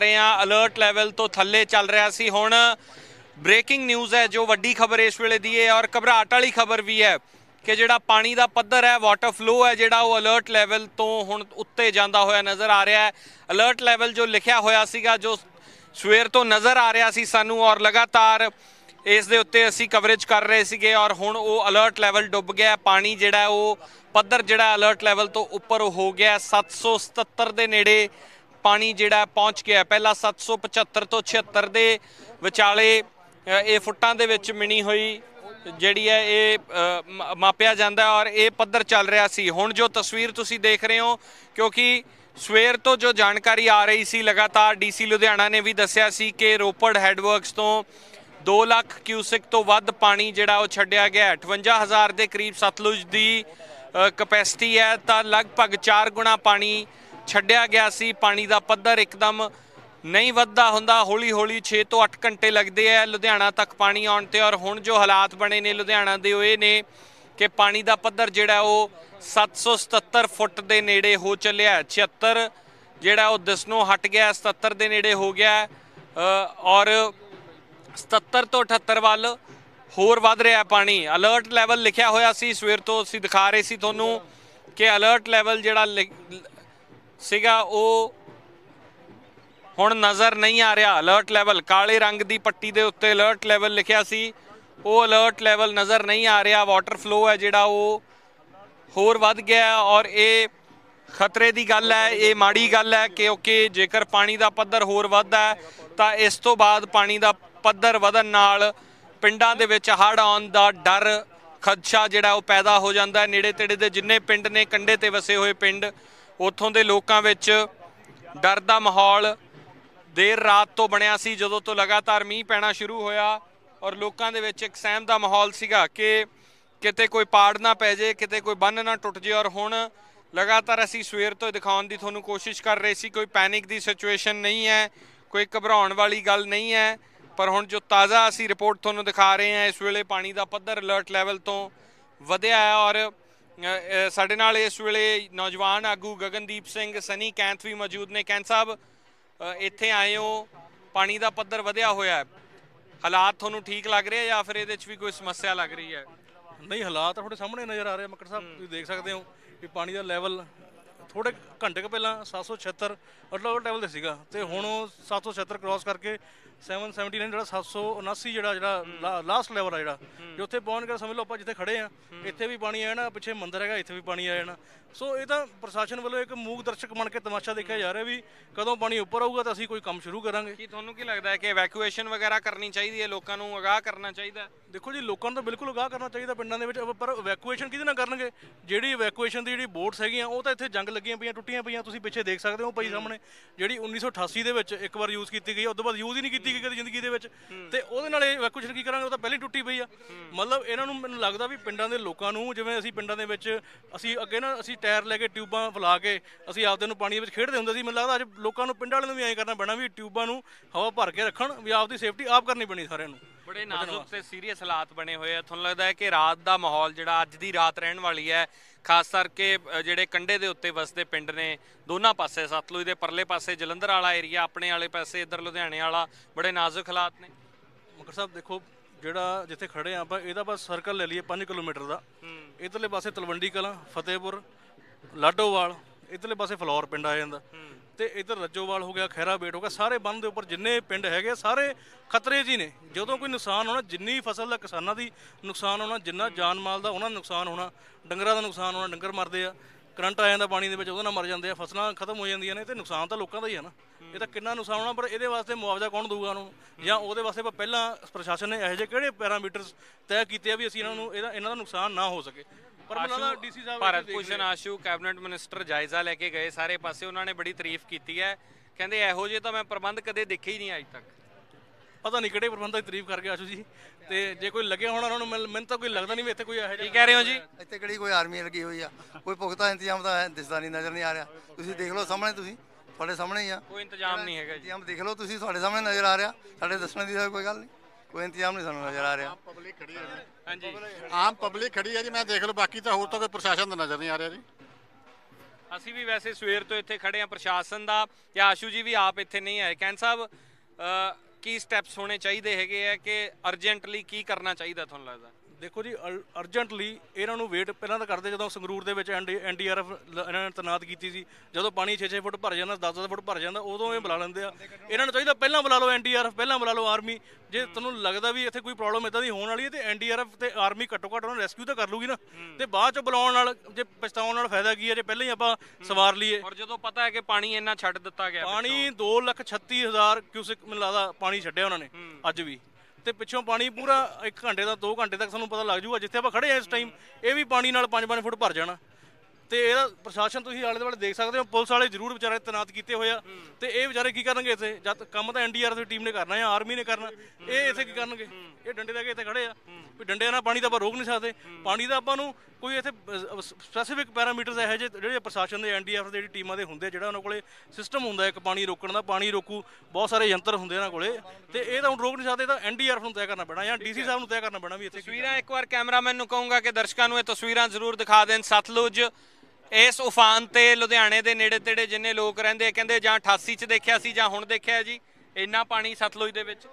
ਰਹੇ ਆ alert level ਤੋਂ ਥੱਲੇ ਚੱਲ ਰਿਹਾ ਸੀ ਹੁਣ ਬ੍ਰੇਕਿੰਗ ਨਿਊਜ਼ ਹੈ ਜੋ ਵੱਡੀ ਖਬਰ ਇਸ ਵੇਲੇ ਦੀ ਹੈ ਔਰ ਘਬਰਾਟ ਵਾਲੀ ਖਬਰ ਵੀ ਹੈ ਕਿ ਜਿਹੜਾ ਪਾਣੀ ਦਾ ਪੱਧਰ ਹੈ ਵਾਟਰ ਫਲੋ ਹੈ ਜਿਹੜਾ ਉਹ ਅਲਰਟ ਲੈਵਲ ਤੋਂ ਹੁਣ ਉੱਤੇ ਜਾਂਦਾ ਹੋਇਆ ਨਜ਼ਰ ਆ ਰਿਹਾ ਹੈ ਅਲਰਟ ਲੈਵਲ ਜੋ ਲਿਖਿਆ ਹੋਇਆ ਸੀਗਾ ਜੋ ਸਵੇਰ ਤੋਂ ਨਜ਼ਰ ਆ ਰਿਹਾ ਸੀ ਸਾਨੂੰ ਔਰ ਲਗਾਤਾਰ ਇਸ ਦੇ ਉੱਤੇ ਅਸੀਂ ਕਵਰੇਜ ਕਰ ਰਹੇ ਸੀਗੇ ਔਰ ਹੁਣ ਉਹ ਅਲਰਟ ਲੈਵਲ ਡੁੱਬ ਗਿਆ ਪਾਣੀ ਜਿਹੜਾ ਉਹ ਪੱਧਰ ਜਿਹੜਾ ਅਲਰਟ ਲੈਵਲ ਤੋਂ ਉੱਪਰ ਹੋ ਗਿਆ 777 ਦੇ ਨੇੜੇ ਪਾਣੀ ਜਿਹੜਾ ਪਹੁੰਚ ਗਿਆ ਪਹਿਲਾਂ 775 ਤੋਂ 76 ਦੇ ਵਿਚਾਲੇ ਇਹ ਫੁੱਟਾਂ ਦੇ ਵਿੱਚ ਮਿਣੀ ਹੋਈ ਜਿਹੜੀ ਹੈ ਇਹ ਮਾਪਿਆ ਜਾਂਦਾ ਔਰ ਇਹ ਪੱਧਰ ਚੱਲ ਰਿਹਾ ਸੀ ਹੁਣ ਜੋ ਤਸਵੀਰ ਤੁਸੀਂ ਦੇਖ ਰਹੇ ਹੋ ਕਿਉਂਕਿ ਸਵੇਰ ਤੋਂ ਜੋ ਜਾਣਕਾਰੀ ਆ ਰਹੀ ਸੀ ਲਗਾਤਾਰ ਡੀਸੀ ਲੁਧਿਆਣਾ ਨੇ ਵੀ ਦੱਸਿਆ ਸੀ ਕਿ ਰੋਪੜ ਹੈਡਵਰਕਸ ਤੋਂ 2 ਲੱਖ ਕਿਊਸਿਕ ਤੋਂ ਵੱਧ ਪਾਣੀ ਜਿਹੜਾ ਉਹ ਛੱਡਿਆ ਗਿਆ 58000 ਦੇ ਕਰੀਬ ਸਤਲੁਜ ਦੀ ਕਪੈਸਿਟੀ ਹੈ ਤਾਂ ਲਗਭਗ 4 ਗੁਣਾ ਪਾਣੀ ਛੱਡਿਆ ਗਿਆ ਸੀ ਪਾਣੀ ਦਾ ਪੱਧਰ ਇੱਕਦਮ ਨਹੀਂ ਵੱਧਦਾ ਹੁੰਦਾ ਹੌਲੀ ਹੌਲੀ 6 ਤੋਂ 8 ਘੰਟੇ ਲੱਗਦੇ ਆ ਲੁਧਿਆਣਾ ਤੱਕ ਪਾਣੀ ਆਉਣ ਤੇ ਔਰ ਹੁਣ ਜੋ ਹਾਲਾਤ ਬਣੇ ਨੇ ਲੁਧਿਆਣਾ ਦੇ ਉਹ ਇਹ ਨੇ ਕਿ ਪਾਣੀ ਦਾ ਪੱਧਰ ਜਿਹੜਾ ਉਹ 777 ਫੁੱਟ ਦੇ ਨੇੜੇ ਹੋ ਚੱਲਿਆ 76 ਜਿਹੜਾ ਉਹ ਦਿਸਨੋਂ ਹਟ ਗਿਆ 77 ਦੇ ਨੇੜੇ ਹੋ ਗਿਆ ਔਰ 77 ਤੋਂ 78 ਵੱਲ ਹੋਰ ਵੱਧ ਰਿਹਾ ਪਾਣੀ ਅਲਰਟ ਲੈਵਲ ਲਿਖਿਆ ਹੋਇਆ ਸੀ ਸਵੇਰ ਤੋਂ ਅਸੀਂ ਦਿਖਾ ਰਹੇ ਸੀ ਤੁਹਾਨੂੰ ਕਿ ਅਲਰਟ ਲੈਵਲ ਜਿਹੜਾ ਸੀਗਾ ਉਹ ਹੁਣ ਨਜ਼ਰ ਨਹੀਂ ਆ ਰਿਹਾ ਅਲਰਟ ਲੈਵਲ ਕਾਲੇ ਰੰਗ ਦੀ ਪੱਟੀ ਦੇ ਉੱਤੇ ਅਲਰਟ ਲੈਵਲ ਲਿਖਿਆ ਸੀ ਉਹ ਅਲਰਟ ਲੈਵਲ ਨਜ਼ਰ ਨਹੀਂ ਆ ਰਿਹਾ ਵਾਟਰ ਫਲੋ ਹੈ ਜਿਹੜਾ ਉਹ ਹੋਰ ਵੱਧ ਗਿਆ ਔਰ ਇਹ ਖਤਰੇ ਦੀ ਗੱਲ ਹੈ ਇਹ ਮਾੜੀ ਗੱਲ ਹੈ ਕਿਉਂਕਿ ਜੇਕਰ ਪਾਣੀ ਦਾ ਪੱਧਰ ਹੋਰ ਵੱਧਦਾ ਤਾਂ ਇਸ ਤੋਂ ਬਾਅਦ ਪਾਣੀ ਦਾ ਪੱਧਰ ਵਧਣ ਨਾਲ ਪਿੰਡਾਂ ਦੇ ਵਿੱਚ ਹੜ ਆਉਣ ਦਾ ਡਰ ਖਦਸ਼ਾ ਜਿਹੜਾ ਉਹ ਪੈਦਾ ਹੋ ਜਾਂਦਾ ਨੇੜੇ ਤੇੜੇ ਦੇ ਜਿੰਨੇ ਪਿੰਡ ਨੇ ਕੰਡੇ ਤੇ ਵਸੇ ਹੋਏ ਪਿੰਡ ਉੱਥੋਂ ਦੇ ਲੋਕਾਂ ਵਿੱਚ ਡਰ ਦਾ ਮਾਹੌਲ ਦੇਰ ਰਾਤ ਤੋਂ ਬਣਿਆ ਸੀ ਜਦੋਂ ਤੋਂ ਲਗਾਤਾਰ ਮੀਂਹ ਪੈਣਾ ਸ਼ੁਰੂ ਹੋਇਆ ਔਰ ਲੋਕਾਂ ਦੇ ਵਿੱਚ ਇੱਕ ਸਹਿਮ ਦਾ ਮਾਹੌਲ ਸੀਗਾ ਕਿ ਕਿਤੇ ਕੋਈ ਪਾੜ ਨਾ ਪੈ ਜੇ ਕਿਤੇ ਕੋਈ ਬੰਨ ਨਾ ਟੁੱਟ ਜੇ ਔਰ ਹੁਣ ਲਗਾਤਾਰ ਅਸੀਂ ਸਵੇਰ ਤੋਂ ਦਿਖਾਉਣ ਦੀ ਤੁਹਾਨੂੰ ਕੋਸ਼ਿਸ਼ ਕਰ ਰਹੇ ਸੀ ਕੋਈ ਪੈਨਿਕ ਦੀ ਸਿਚੁਏਸ਼ਨ ਨਹੀਂ ਹੈ ਕੋਈ ਘਬਰਾਉਣ ਵਾਲੀ ਗੱਲ ਨਹੀਂ ਹੈ ਪਰ ਹੁਣ ਜੋ ਤਾਜ਼ਾ ਅਸੀਂ ਰਿਪੋਰਟ ਤੁਹਾਨੂੰ ਦਿਖਾ ਰਹੇ ਹਾਂ ਇਸ ਵੇਲੇ ਪਾਣੀ ਦਾ ਪੱਧਰ ਅਲਰਟ ਲੈਵਲ ਤੋਂ ਵਧਿਆ ਹੈ ਔਰ ਸਾਡੇ ਨਾਲ ਇਸ ਵੇਲੇ ਨੌਜਵਾਨ ਆਗੂ ਗਗਨਦੀਪ ਸਿੰਘ ਸਨੀ ਕੈਂਥ ਵੀ ਮੌਜੂਦ ਨੇ ਕੈਂਥ ਸਾਹਿਬ ਇੱਥੇ ਆਏ ਹੋ ਪਾਣੀ ਦਾ ਪੱਧਰ ਵਧਿਆ ਹੋਇਆ ਹੈ ਹਾਲਾਤ ਤੁਹਾਨੂੰ ਠੀਕ ਲੱਗ ਰਹੇ ਆ ਜਾਂ ਫਿਰ ਇਹਦੇ ਵਿੱਚ ਵੀ ਕੋਈ ਸਮੱਸਿਆ ਲੱਗ ਰਹੀ ਹੈ ਨਹੀਂ ਹਾਲਾਤ ਤੁਹਾਡੇ ਸਾਹਮਣੇ ਨਜ਼ਰ ਆ ਰਹੇ ਮੱਕੜ ਸਾਹਿਬ ਤੁਸੀਂ ਦੇਖ ਸਕਦੇ ਹੋ ਕਿ ਪਾਣੀ ਦਾ ਲੈਵਲ ਥੋੜੇ ਘੰਟੇ ਕ ਪਹਿਲਾਂ 776 ਅਟਲੋ ਲੈਵਲ ਤੇ ਸੀਗਾ ਤੇ ਹੁਣ 776 ਕ੍ਰਾਸ ਕਰਕੇ 779 ਜਿਹੜਾ 779 ਜਿਹੜਾ ਜਿਹੜਾ ਲਾਸਟ ਲੈਵਲ ਆ ਜਿਹੜਾ ਜੇ ਉੱਥੇ ਪਹੁੰਚ ਕੇ ਸਮਝ ਲਓ ਆਪਾਂ ਜਿੱਥੇ ਖੜੇ ਆ ਇੱਥੇ ਵੀ ਪਾਣੀ ਆ ਜਾਣਾ ਪਿੱਛੇ ਮੰਦਰ ਹੈਗਾ ਇੱਥੇ ਵੀ ਪਾਣੀ ਆ ਜਾਣਾ ਸੋ ਇਹ ਤਾਂ ਪ੍ਰਸ਼ਾਸਨ ਵੱਲੋਂ ਇੱਕ ਮੂਕ ਦਰਸ਼ਕ ਬਣ ਕੇ ਤਮਾਸ਼ਾ ਦੇਖਿਆ ਜਾ ਰਿਹਾ ਵੀ ਕਦੋਂ ਪਾਣੀ ਉੱਪਰ ਆਊਗਾ ਤਾਂ ਅਸੀਂ ਕੋਈ ਕੰਮ ਸ਼ੁਰੂ ਕਰਾਂਗੇ ਕੀ ਤੁਹਾਨੂੰ ਕੀ ਲੱਗਦਾ ਹੈ ਕਿ ਇਵੈਕੂਏਸ਼ਨ ਵਗੈਰਾ ਕਰਨੀ ਚਾਹੀਦੀ ਹੈ ਲੋਕਾਂ ਨੂੰ ਅਗਾਹ ਕਰਨਾ ਚਾਹੀਦਾ ਦੇਖੋ ਜੀ ਲੋਕਾਂ ਨੂੰ ਤਾਂ ਬਿਲਕੁਲ ਅਗਾਹ ਕਰਨਾ ਚਾਹੀਦਾ ਪਿੰਡਾਂ ਦੇ ਵਿੱਚ ਪਰ ਇਵੈਕੂਏਸ਼ਨ ਕਿਹਦੇ ਨਾਲ ਕਰਨਗੇ ਜਿਹੜੀ ਇਵੈਕੂਏਸ਼ਨ ਦੀ ਜਿਹੜੀ ਬੋਟਸ ਹੈਗੀਆਂ ਉਹ ਤਾਂ ਇੱਥੇ ਜੰਗ ਲੱਗੀਆਂ ਪਈਆਂ ਟੁੱਟੀਆਂ ਪਈਆਂ ਤੁਸੀਂ ਪਿੱਛੇ ਦੇਖ ਸਕਦੇ ਹੋ ਪਈ ਸਾਹਮਣੇ ਜਿਹੜੀ 1988 ਦੇ ਵਿੱਚ ਇੱਕ ਵਾਰ ਯੂਜ਼ ਕੀਤੀ ਗਈ ਉਸ ਤੋਂ ਬਾਅਦ ਯੂਜ਼ ਹੀ ਨਹੀਂ ਕੀਤੀ ਟੁੱਟੀ ਕਦੇ ਜ਼ਿੰਦਗੀ ਦੇ ਵਿੱਚ ਤੇ ਉਹਦੇ ਨਾਲ ਇਹ ਕੁਝ ਕੀ ਕਰਾਂਗੇ ਉਹ ਤਾਂ ਪਹਿਲਾਂ ਟੁੱਟੀ ਪਈ ਆ ਮਤਲਬ ਇਹਨਾਂ ਨੂੰ ਮੈਨੂੰ ਲੱਗਦਾ ਵੀ ਪਿੰਡਾਂ ਦੇ ਲੋਕਾਂ ਨੂੰ ਜਿਵੇਂ ਅਸੀਂ ਪਿੰਡਾਂ ਦੇ ਵਿੱਚ ਅਸੀਂ ਅੱਗੇ ਨਾ ਅਸੀਂ ਟਾਇਰ ਲੈ ਕੇ ਟਿਊਬਾਂ ਫਲਾ ਕੇ ਅਸੀਂ ਆਪਦੇ ਨੂੰ ਪਾਣੀ ਵਿੱਚ ਖੇਡਦੇ ਹੁੰਦੇ ਸੀ ਮੈਨੂੰ ਲੱਗਦਾ ਅੱਜ ਲੋਕਾਂ ਨੂੰ ਪਿੰਡ ਵਾਲਿਆਂ ਨੂੰ ਵੀ ਐਂ ਕਰਨਾ ਪੈਣਾ ਵੀ ਟਿਊਬਾਂ ਨੂੰ ਹਵਾ ਭਰ ਕੇ ਰੱਖਣ ਵੀ ਆਪਦੀ ਸੇਫਟੀ ਆਪ ਕਰਨੀ ਪੈਣੀ ਸਾਰਿਆਂ ਨੂੰ ਬੜੇ ਨਾਜ਼ੁਕ ਤੇ ਸੀਰੀਅਸ ਹਾਲਾਤ ਬਣੇ ਹੋਏ ਆ ਤੁਹਾਨੂੰ ਲੱਗਦਾ ਹੈ ਕਿ ਰਾਤ ਦਾ ਮਾਹੌਲ ਜਿਹੜਾ ਅੱਜ ਦੀ ਰਾਤ ਰਹਿਣ ਵਾਲੀ ਹੈ ਖਾਸ ਕਰਕੇ ਜਿਹੜੇ ਕੰਡੇ ਦੇ ਉੱਤੇ ਵਸਦੇ ਪਿੰਡ ਨੇ ਦੋਨਾਂ ਪਾਸੇ ਸਤਲੁਜ ਦੇ ਪਰਲੇ ਪਾਸੇ ਜਲੰਧਰ ਵਾਲਾ ਏਰੀਆ ਆਪਣੇ ਵਾਲੇ ਪਾਸੇ ਇੱਧਰ ਲੁਧਿਆਣੇ ਵਾਲਾ ਬੜੇ ਨਾਜ਼ੁਕ ਹਾਲਾਤ ਨੇ ਮਕਰ ਸਾਹਿਬ ਦੇਖੋ ਜਿਹੜਾ ਜਿੱਥੇ ਖੜੇ ਆਪਾਂ ਇਹਦਾ ਬਸ ਸਰਕਲ ਲੈ ਲਈਏ 5 ਕਿਲੋਮੀਟਰ ਦਾ ਇਧਰਲੇ ਪਾਸੇ ਤਲਵੰਡੀ ਕਲਾਂ ਫਤਿਹਪੁਰ ਲਾਡੋਵਾਲ ਇਧਰਲੇ ਪਾਸੇ ਫਲੋਰ ਪਿੰਡ ਆ ਜਾਂਦਾ ਤੇ ਇਧਰ ਰੱਜੋਵਾਲ ਹੋ ਗਿਆ ਖੈਰਾ ਬੇਟ ਹੋ ਗਿਆ ਸਾਰੇ ਬੰਨ ਦੇ ਉੱਪਰ ਜਿੰਨੇ ਪਿੰਡ ਹੈਗੇ ਸਾਰੇ ਖਤਰੇ 'ਚ ਹੀ ਨੇ ਜਦੋਂ ਕੋਈ ਨੁਕਸਾਨ ਹੋਣਾ ਜਿੰਨੀ ਫਸਲ ਦਾ ਕਿਸਾਨਾਂ ਦੀ ਨੁਕਸਾਨ ਹੋਣਾ ਜਿੰਨਾ ਜਾਨ ਮਾਲ ਦਾ ਉਹਨਾਂ ਦਾ ਨੁਕਸਾਨ ਹੋਣਾ ਡੰਗਰਾਂ ਦਾ ਨੁਕਸਾਨ ਹੋਣਾ ਡੰਗਰ ਮਰਦੇ ਆ ਕਰੰਟ ਆ ਜਾਂਦਾ ਪਾਣੀ ਦੇ ਵਿੱਚ ਉਹਦੇ ਨਾਲ ਮਰ ਜਾਂਦੇ ਆ ਫਸਲਾਂ ਖਤਮ ਹੋ ਜਾਂਦੀਆਂ ਨੇ ਤੇ ਨੁਕਸਾਨ ਤਾਂ ਲੋਕਾਂ ਦਾ ਹੀ ਆ ਨਾ ਇਹ ਤਾਂ ਕਿੰਨਾ ਨੁਕਸਾਨ ਹੋਣਾ ਪਰ ਇਹਦੇ ਵਾਸਤੇ ਮੁਆਵਜ਼ਾ ਕੌਣ ਦੇਊਗਾ ਉਹਨੂੰ ਜਾਂ ਉਹਦੇ ਵਾਸਤੇ ਪਹਿਲਾਂ ਪ੍ਰਸ਼ਾਸਨ ਨੇ ਇਹੋ ਜਿਹੇ ਕਿਹੜੇ ਪੈਰਾਮੀਟਰਸ ਤੈਅ ਕੀਤੇ ਆ ਵੀ ਅਸੀਂ ਇਹਨਾਂ ਨੂੰ ਇਹਦਾ ਇਹਨਾਂ ਦਾ ਨੁਕਸਾਨ ਨਾ ਹੋ ਸਕੇ ਭਾਰਤ ਭੂਸ਼ਣ ਆਸ਼ੂ ਕੈਬਨਿਟ ਮਿਨਿਸਟਰ ਜਾਇਜ਼ਾ ਲੈ ਕੇ ਗਏ ਸਾਰੇ ਪਾਸੇ ਉਹਨਾਂ ਨੇ ਬੜੀ ਤਾਰੀਫ ਕੀਤੀ ਹੈ ਕਹਿੰਦੇ ਇਹੋ ਜੇ ਤਾਂ ਮੈਂ ਪ੍ਰਬੰਧ ਕਦੇ ਦੇਖੇ ਹੀ ਨਹੀਂ ਅੱਜ ਤੱਕ ਪਤਾ ਨਹੀਂ ਕਿਹੜੇ ਪ੍ਰਬੰਧਕ ਦੀ ਤਾਰੀਫ ਕਰਕੇ ਆਸ਼ੂ ਜੀ ਤੇ ਜੇ ਕੋਈ ਲੱਗਿਆ ਹੋਣਾ ਉਹਨਾਂ ਨੂੰ ਮੈਨੂੰ- ਤਾਂ ਕੋਈ ਲੱਗਦਾ ਨਹੀਂ ਇੱਥੇ ਕੋਈ ਇਹੋ ਜਿਹਾ ਕੀ ਕਹਿ ਰਹੇ ਹੋ ਜੀ ਇੱਥੇ ਕਿਹੜੀ ਕੋਈ ਆਰਮੀ ਲੱਗੀ ਹੋਈ ਆ ਕੋਈ ਪੁਖਤਾ ਇੰਤਜ਼ਾਮ ਤਾਂ ਦਿਸਦਾ ਨਹੀਂ ਨਜ਼ਰ ਨਹੀਂ ਆ ਰਿਹਾ ਤੁਸੀਂ ਦੇਖ ਲਓ ਸਾਹਮਣੇ ਤੁਸੀਂ ਤੁਹਾਡੇ ਸਾਹਮਣੇ ਹੀ ਆ ਕੋਈ ਇੰਤਜ਼ਾਮ ਨਹੀਂ ਹੈਗਾ ਜੀ ਇੰਤਜ਼ਾਮ ਦੇਖ ਲਓ ਤੁਸੀਂ ਤੁਹਾਡੇ ਸਾਹਮਣੇ ਨਜ਼ਰ ਆ ਰਿਹਾ ਸਾਡੇ ਦੱਸਣ ਦੀ ਕੋਈ ਗੱਲ ਨਹੀਂ ਕੋਈ ਇੰਤਜ਼ਾਮ ਨਹੀਂ ਸਾਨੂੰ ਨਜ਼ਰ ਆ ਰਿਹਾ ਪਬਲਿਕ ਖੜੀ ਹੈ ਜੀ ਹਾਂਜੀ ਆਮ ਪਬਲਿਕ ਖੜੀ ਹੈ ਜੀ ਮੈਂ ਦੇਖ ਲਓ ਬਾਕੀ ਤਾਂ ਹੋਰ ਤਾਂ ਕੋਈ ਪ੍ਰਸ਼ਾਸਨ ਦਾ ਨਜ਼ਰ ਨਹੀਂ ਆ ਰਿਹਾ ਜੀ ਅਸੀਂ ਵੀ ਵੈਸੇ ਸਵੇਰ ਤੋਂ ਇੱਥੇ ਖੜੇ ਆ ਪ੍ਰਸ਼ਾਸਨ ਦਾ ਤੇ ਆਸ਼ੂ ਜੀ ਵੀ ਆਪ ਇੱਥੇ ਨਹੀਂ ਆਏ ਕੈਨ ਸਾਹਿਬ ਕੀ ਸਟੈਪਸ ਹੋਣੇ ਚਾਹੀਦੇ ਹੈਗੇ ਆ ਕਿ ਅਰਜੈਂਟਲੀ ਕੀ ਕਰਨਾ ਚਾਹੀਦਾ ਤੁਹਾਨੂੰ ਲੱਗਦਾ ਦੇਖੋ ਜੀ ਅਰਜੈਂਟਲੀ ਇਹਨਾਂ ਨੂੰ ਵੇਟ ਪਹਿਲਾਂ ਤਾਂ ਕਰਦੇ ਜਦੋਂ ਸੰਗਰੂਰ ਦੇ ਵਿੱਚ ਐਨਡੀਆਰਐਫ ਇਹਨਾਂ ਨੇ ਤਨਾਤ ਕੀਤੀ ਸੀ ਜਦੋਂ ਪਾਣੀ 6-6 ਫੁੱਟ ਭਰ ਜਾਂਦਾ 10-10 ਫੁੱਟ ਭਰ ਜਾਂਦਾ ਉਦੋਂ ਇਹ ਬੁਲਾ ਲੈਂਦੇ ਆ ਇਹਨਾਂ ਨੂੰ ਚਾਹੀਦਾ ਪਹਿਲਾਂ ਬੁਲਾ ਲਓ ਐਨਡੀਆਰਐਫ ਪਹਿਲਾਂ ਬੁਲਾ ਲਓ ਆਰਮੀ ਜੇ ਤੁਹਾਨੂੰ ਲੱਗਦਾ ਵੀ ਇੱਥੇ ਕੋਈ ਪ੍ਰੋਬਲਮ ਇਦਾਂ ਦੀ ਹੋਣ ਵਾਲੀ ਹੈ ਤੇ ਐਨਡੀਆਰਐਫ ਤੇ ਆਰਮੀ ਘੱਟੋ ਘੱਟ ਉਹਨਾਂ ਰੈਸਕਿਊ ਤਾਂ ਕਰ ਲੂਗੀ ਨਾ ਤੇ ਬਾਅਦ ਚ ਬੁਲਾਉਣ ਨਾਲ ਜੇ ਪਛਤਾਉਣ ਨਾਲ ਫਾਇਦਾ ਕੀ ਹੈ ਜੇ ਪਹਿਲਾਂ ਹੀ ਆਪਾਂ ਸਵਾਰ ਲਈਏ ਔਰ ਜਦੋਂ ਪਤਾ ਹੈ ਕਿ ਪਾਣੀ ਇੰਨਾ ਛੱਡ ਦਿੱਤਾ ਗਿਆ ਪਾਣੀ 2 ਲੱਖ 36 ਹਜ਼ਾਰ ਮੈਨੂੰ ਲੱਗਦਾ ਪਾਣੀ ਛੱਡਿਆ ਉਹਨਾਂ ਨੇ ਅੱਜ ਵੀ ਤੇ ਪਿੱਛੋਂ ਪਾਣੀ ਪੂਰਾ 1 ਘੰਟੇ ਦਾ 2 ਘੰਟੇ ਤੱਕ ਸਾਨੂੰ ਪਤਾ ਲੱਗ ਜੂਗਾ ਜਿੱਥੇ ਆਪਾਂ ਖੜੇ ਆ ਇਸ ਟਾਈਮ ਇਹ ਵੀ ਪਾਣੀ ਨਾਲ 5-5 ਫੁੱਟ ਭਰ ਜਾਣਾ ਤੇ ਇਹਦਾ ਪ੍ਰਸ਼ਾਸਨ ਤੁਸੀਂ ਆਲੇ ਦੁਆਲੇ ਦੇਖ ਸਕਦੇ ਹੋ ਪੁਲਿਸ ਵਾਲੇ ਜ਼ਰੂਰ ਵਿਚਾਰੇ ਤਨਾਤ ਕੀਤੇ ਹੋਏ ਆ ਤੇ ਇਹ ਵਿਚਾਰੇ ਕੀ ਕਰਨਗੇ ਇੱਥੇ ਜਦ ਕੰਮ ਤਾਂ ਐਨਡੀਆਰਐਫ ਦੀ ਟੀਮ ਨੇ ਕਰਨਾ ਹੈ ਆਰਮੀ ਨੇ ਕਰਨਾ ਇਹ ਇੱਥੇ ਕੀ ਕਰਨਗੇ ਇਹ ਡੰਡੇ ਲੈ ਕੇ ਇੱਥੇ ਖੜੇ ਆ ਵੀ ਡੰਡੇ ਨਾਲ ਪਾਣੀ ਤਾਂ ਆਪਾਂ ਰੋਕ ਨਹੀਂ ਸਕਦੇ ਪਾਣੀ ਦਾ ਆਪਾਂ ਨੂੰ ਕੋਈ ਇੱਥੇ ਸਪੈਸੀਫਿਕ ਪੈਰਾਮੀਟਰਸ ਇਹੋ ਜਿਹੇ ਜਿਹੜੇ ਪ੍ਰਸ਼ਾਸਨ ਦੇ ਐਨਡੀਆਰਐਫ ਦੇ ਜਿਹੜੀ ਟੀਮਾਂ ਦੇ ਹੁੰਦੇ ਜਿਹੜਾ ਉਹਨਾਂ ਕੋਲੇ ਸਿਸਟਮ ਹੁੰਦਾ ਇੱਕ ਪਾਣੀ ਰੋਕਣ ਦਾ ਪਾਣੀ ਰੋਕੂ ਬਹੁਤ ਸਾਰੇ ਯੰਤਰ ਹੁੰਦੇ ਉਹਨਾਂ ਕੋਲੇ ਤੇ ਇਹ ਤਾਂ ਰੋਕ ਨਹੀਂ ਸਕਦੇ ਤਾਂ ਐਨਡੀਆਰਐਫ ਨੂੰ ਤੈਅ ਕਰਨਾ ਪੈਣਾ ਜਾਂ ਡੀਸੀ ਸਾਹਿਬ ਨੂੰ ਤੈਅ ਕਰਨਾ ਪੈਣਾ ਵੀ ਇੱਥੇ ਤਸਵੀਰਾਂ ਇੱਕ ਵਾਰ ਕੈਮਰਾਮੈਨ ਨੂੰ ਕਹੂੰਗਾ ਕਿ ਦਰਸ਼ਕਾਂ ਨੂੰ ਇਹ ਤਸਵੀਰਾਂ ਜ਼ਰੂਰ ਦਿਖਾ ਦੇਣ ਸਤਲੁਜ ਇਸ ਉਫਾਨ ਤੇ ਲੁਧਿਆਣੇ ਦੇ ਨੇੜੇ ਤੇੜੇ ਜਿੰਨੇ ਲੋਕ ਰਹਿੰਦੇ ਕਹਿੰਦੇ ਜਾਂ 88 ਚ ਦੇਖਿਆ ਸੀ ਜਾਂ ਹੁਣ ਦੇਖਿਆ ਜੀ ਇੰਨਾ ਪਾਣੀ ਸਤਲੁਜ ਦੇ ਵਿੱਚ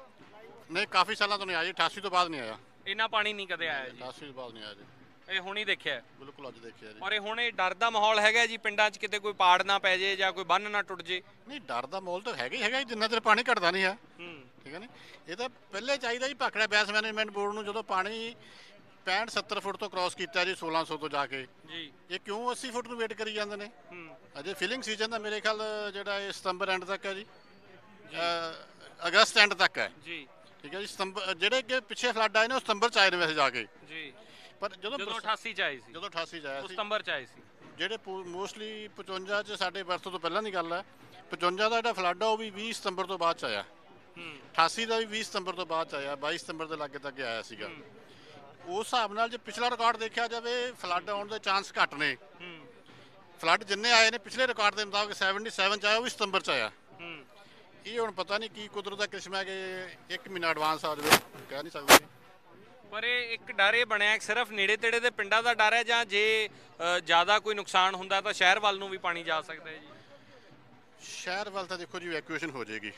ਨਹੀਂ ਕਾਫੀ ਸਾਲਾਂ ਤੋਂ ਨਹੀਂ ਆਇਆ 88 ਤੋਂ ਬਾਅਦ ਨਹੀਂ ਆਇਆ ਇੰਨਾ ਪਾਣੀ ਨਹੀਂ ਕਦੇ ਆਇਆ ਜੀ 88 ਤੋਂ ਬਾਅਦ ਨਹੀਂ ਆਇਆ ਜੀ ਇਹ ਹੁਣ ਹੀ ਦੇਖਿਆ ਬਿਲਕੁਲ ਅੱਜ ਦੇਖਿਆ ਜੀ ਔਰ ਇਹ ਹੁਣ ਇਹ ਡਰ ਦਾ ਮਾਹੌਲ ਹੈਗਾ ਜੀ ਪਿੰਡਾਂ 'ਚ ਕਿਤੇ ਕੋਈ ਪਾੜ ਨਾ ਪੈ ਜੇ ਜਾਂ ਕੋਈ ਬੰਨ ਨਾ ਟੁੱਟ ਜੇ ਨਹੀਂ ਡਰ ਦਾ ਮਾਹੌਲ ਤਾਂ ਹੈਗਾ ਹੀ ਹੈਗਾ ਜਿੰਨਾ ਚਿਰ ਪਾਣੀ ਘਟਦਾ ਨਹੀਂ ਹੂੰ ਠੀਕ ਹੈ ਨਾ ਇਹ ਤਾਂ ਪਹਿਲੇ ਚਾਹੀਦਾ ਜੀ ਭਾਖੜਾ ਬੈਸ ਮੈਨੇਜਮੈਂਟ ਬੋਰਡ ਨੂੰ ਜਦੋਂ ਪਾਣੀ 65 70 ਫੁੱਟ ਤੋਂ ਕ੍ਰਾਸ ਕੀਤਾ ਜੀ 1600 ਤੋਂ ਜਾ ਕੇ ਜੀ ਇਹ ਕਿਉਂ 80 ਫੁੱਟ ਨੂੰ ਵੇਟ ਕਰੀ ਜਾਂਦੇ ਨੇ ਅਜੇ ਫਿਲਿੰਗ ਸੀਜ਼ਨ ਦਾ ਮੇਰੇ ਖਿਆਲ ਜਿਹੜਾ ਇਹ ਸਤੰਬਰ ਐਂਡ ਤੱਕ ਹੈ ਜੀ ਅਗਸਤ ਐਂਡ ਤੱਕ ਹੈ ਜੀ ਠੀਕ ਹੈ ਜੀ ਸਤੰਬਰ ਜਿਹੜੇ ਕਿ ਪਿੱਛੇ ਫਲੱਡ ਆਏ ਨੇ ਸਤੰਬਰ ਚ ਆਏ ਨੇ ਵੈਸੇ ਜਾ ਕੇ ਜੀ ਪਰ ਜਦੋਂ 88 ਚ ਆਏ ਸੀ ਜਦੋਂ 88 ਚ ਆਇਆ ਸੀ ਸਤੰਬਰ ਚ ਆਏ ਸੀ ਜਿਹੜੇ ਮੋਸਟਲੀ 55 ਚ ਸਾਡੇ ਵਰਤੋਂ ਤੋਂ ਪਹਿਲਾਂ ਦੀ ਗੱਲ ਹੈ 55 ਦਾ ਜਿਹੜਾ ਫਲੱਡ ਆ ਉਹ ਵੀ 20 ਸਤੰਬਰ ਤੋਂ ਬਾਅਦ ਚ ਆਇਆ 88 ਦਾ ਵੀ 20 ਸਤੰਬਰ ਤੋਂ ਬਾਅਦ ਚ ਆਇਆ 22 ਸਤੰਬਰ ਦੇ ਲਾਗੇ ਤੱਕ ਆਇਆ ਸੀਗਾ ਉਸ ਹਿਸਾਬ ਨਾਲ ਜੇ ਪਿਛਲਾ ਰਿਕਾਰਡ ਦੇਖਿਆ ਜਾਵੇ ਫਲੱਡ ਆਉਣ ਦੇ ਚਾਂਸ ਘੱਟ ਨੇ ਫਲੱਡ ਜਿੰਨੇ ਆਏ ਨੇ ਪਿਛਲੇ ਰਿਕਾਰਡ ਦੇ ਮੁਤਾਬਕ 77 ਚ ਆਇਆ ਉਹ ਵੀ ਸਤੰਬਰ ਚ ਆਇਆ ਇਹ ਹੁਣ ਪਤਾ ਨਹੀਂ ਕੀ ਕੁਦਰਤ ਦਾ ਕਿਸਮਾ ਹੈ ਕਿ 1 ਮਹੀਨਾ ਐਡਵਾਂਸ ਆ ਜਾਵੇ ਕਹਿ ਨਹੀਂ ਸਕਦੇ ਪਰ ਇਹ ਇੱਕ ਡਰ ਇਹ ਬਣਿਆ ਸਿਰਫ ਨੇੜੇ ਤੇੜੇ ਦੇ ਪਿੰਡਾਂ ਦਾ ਡਰ ਹੈ ਜਾਂ ਜੇ ਜ਼ਿਆਦਾ ਕੋਈ ਨੁਕਸਾਨ ਹੁੰਦਾ ਤਾਂ ਸ਼ਹਿਰ ਵੱਲ ਨੂੰ ਵੀ ਪਾਣੀ ਜਾ ਸਕਦਾ ਹੈ ਜੀ ਸ਼ਹਿਰ ਵੱਲ ਤਾਂ ਦੇਖੋ ਜੀ ਇਵੈਕੂਏਸ਼ਨ ਹੋ ਜਾਏਗੀ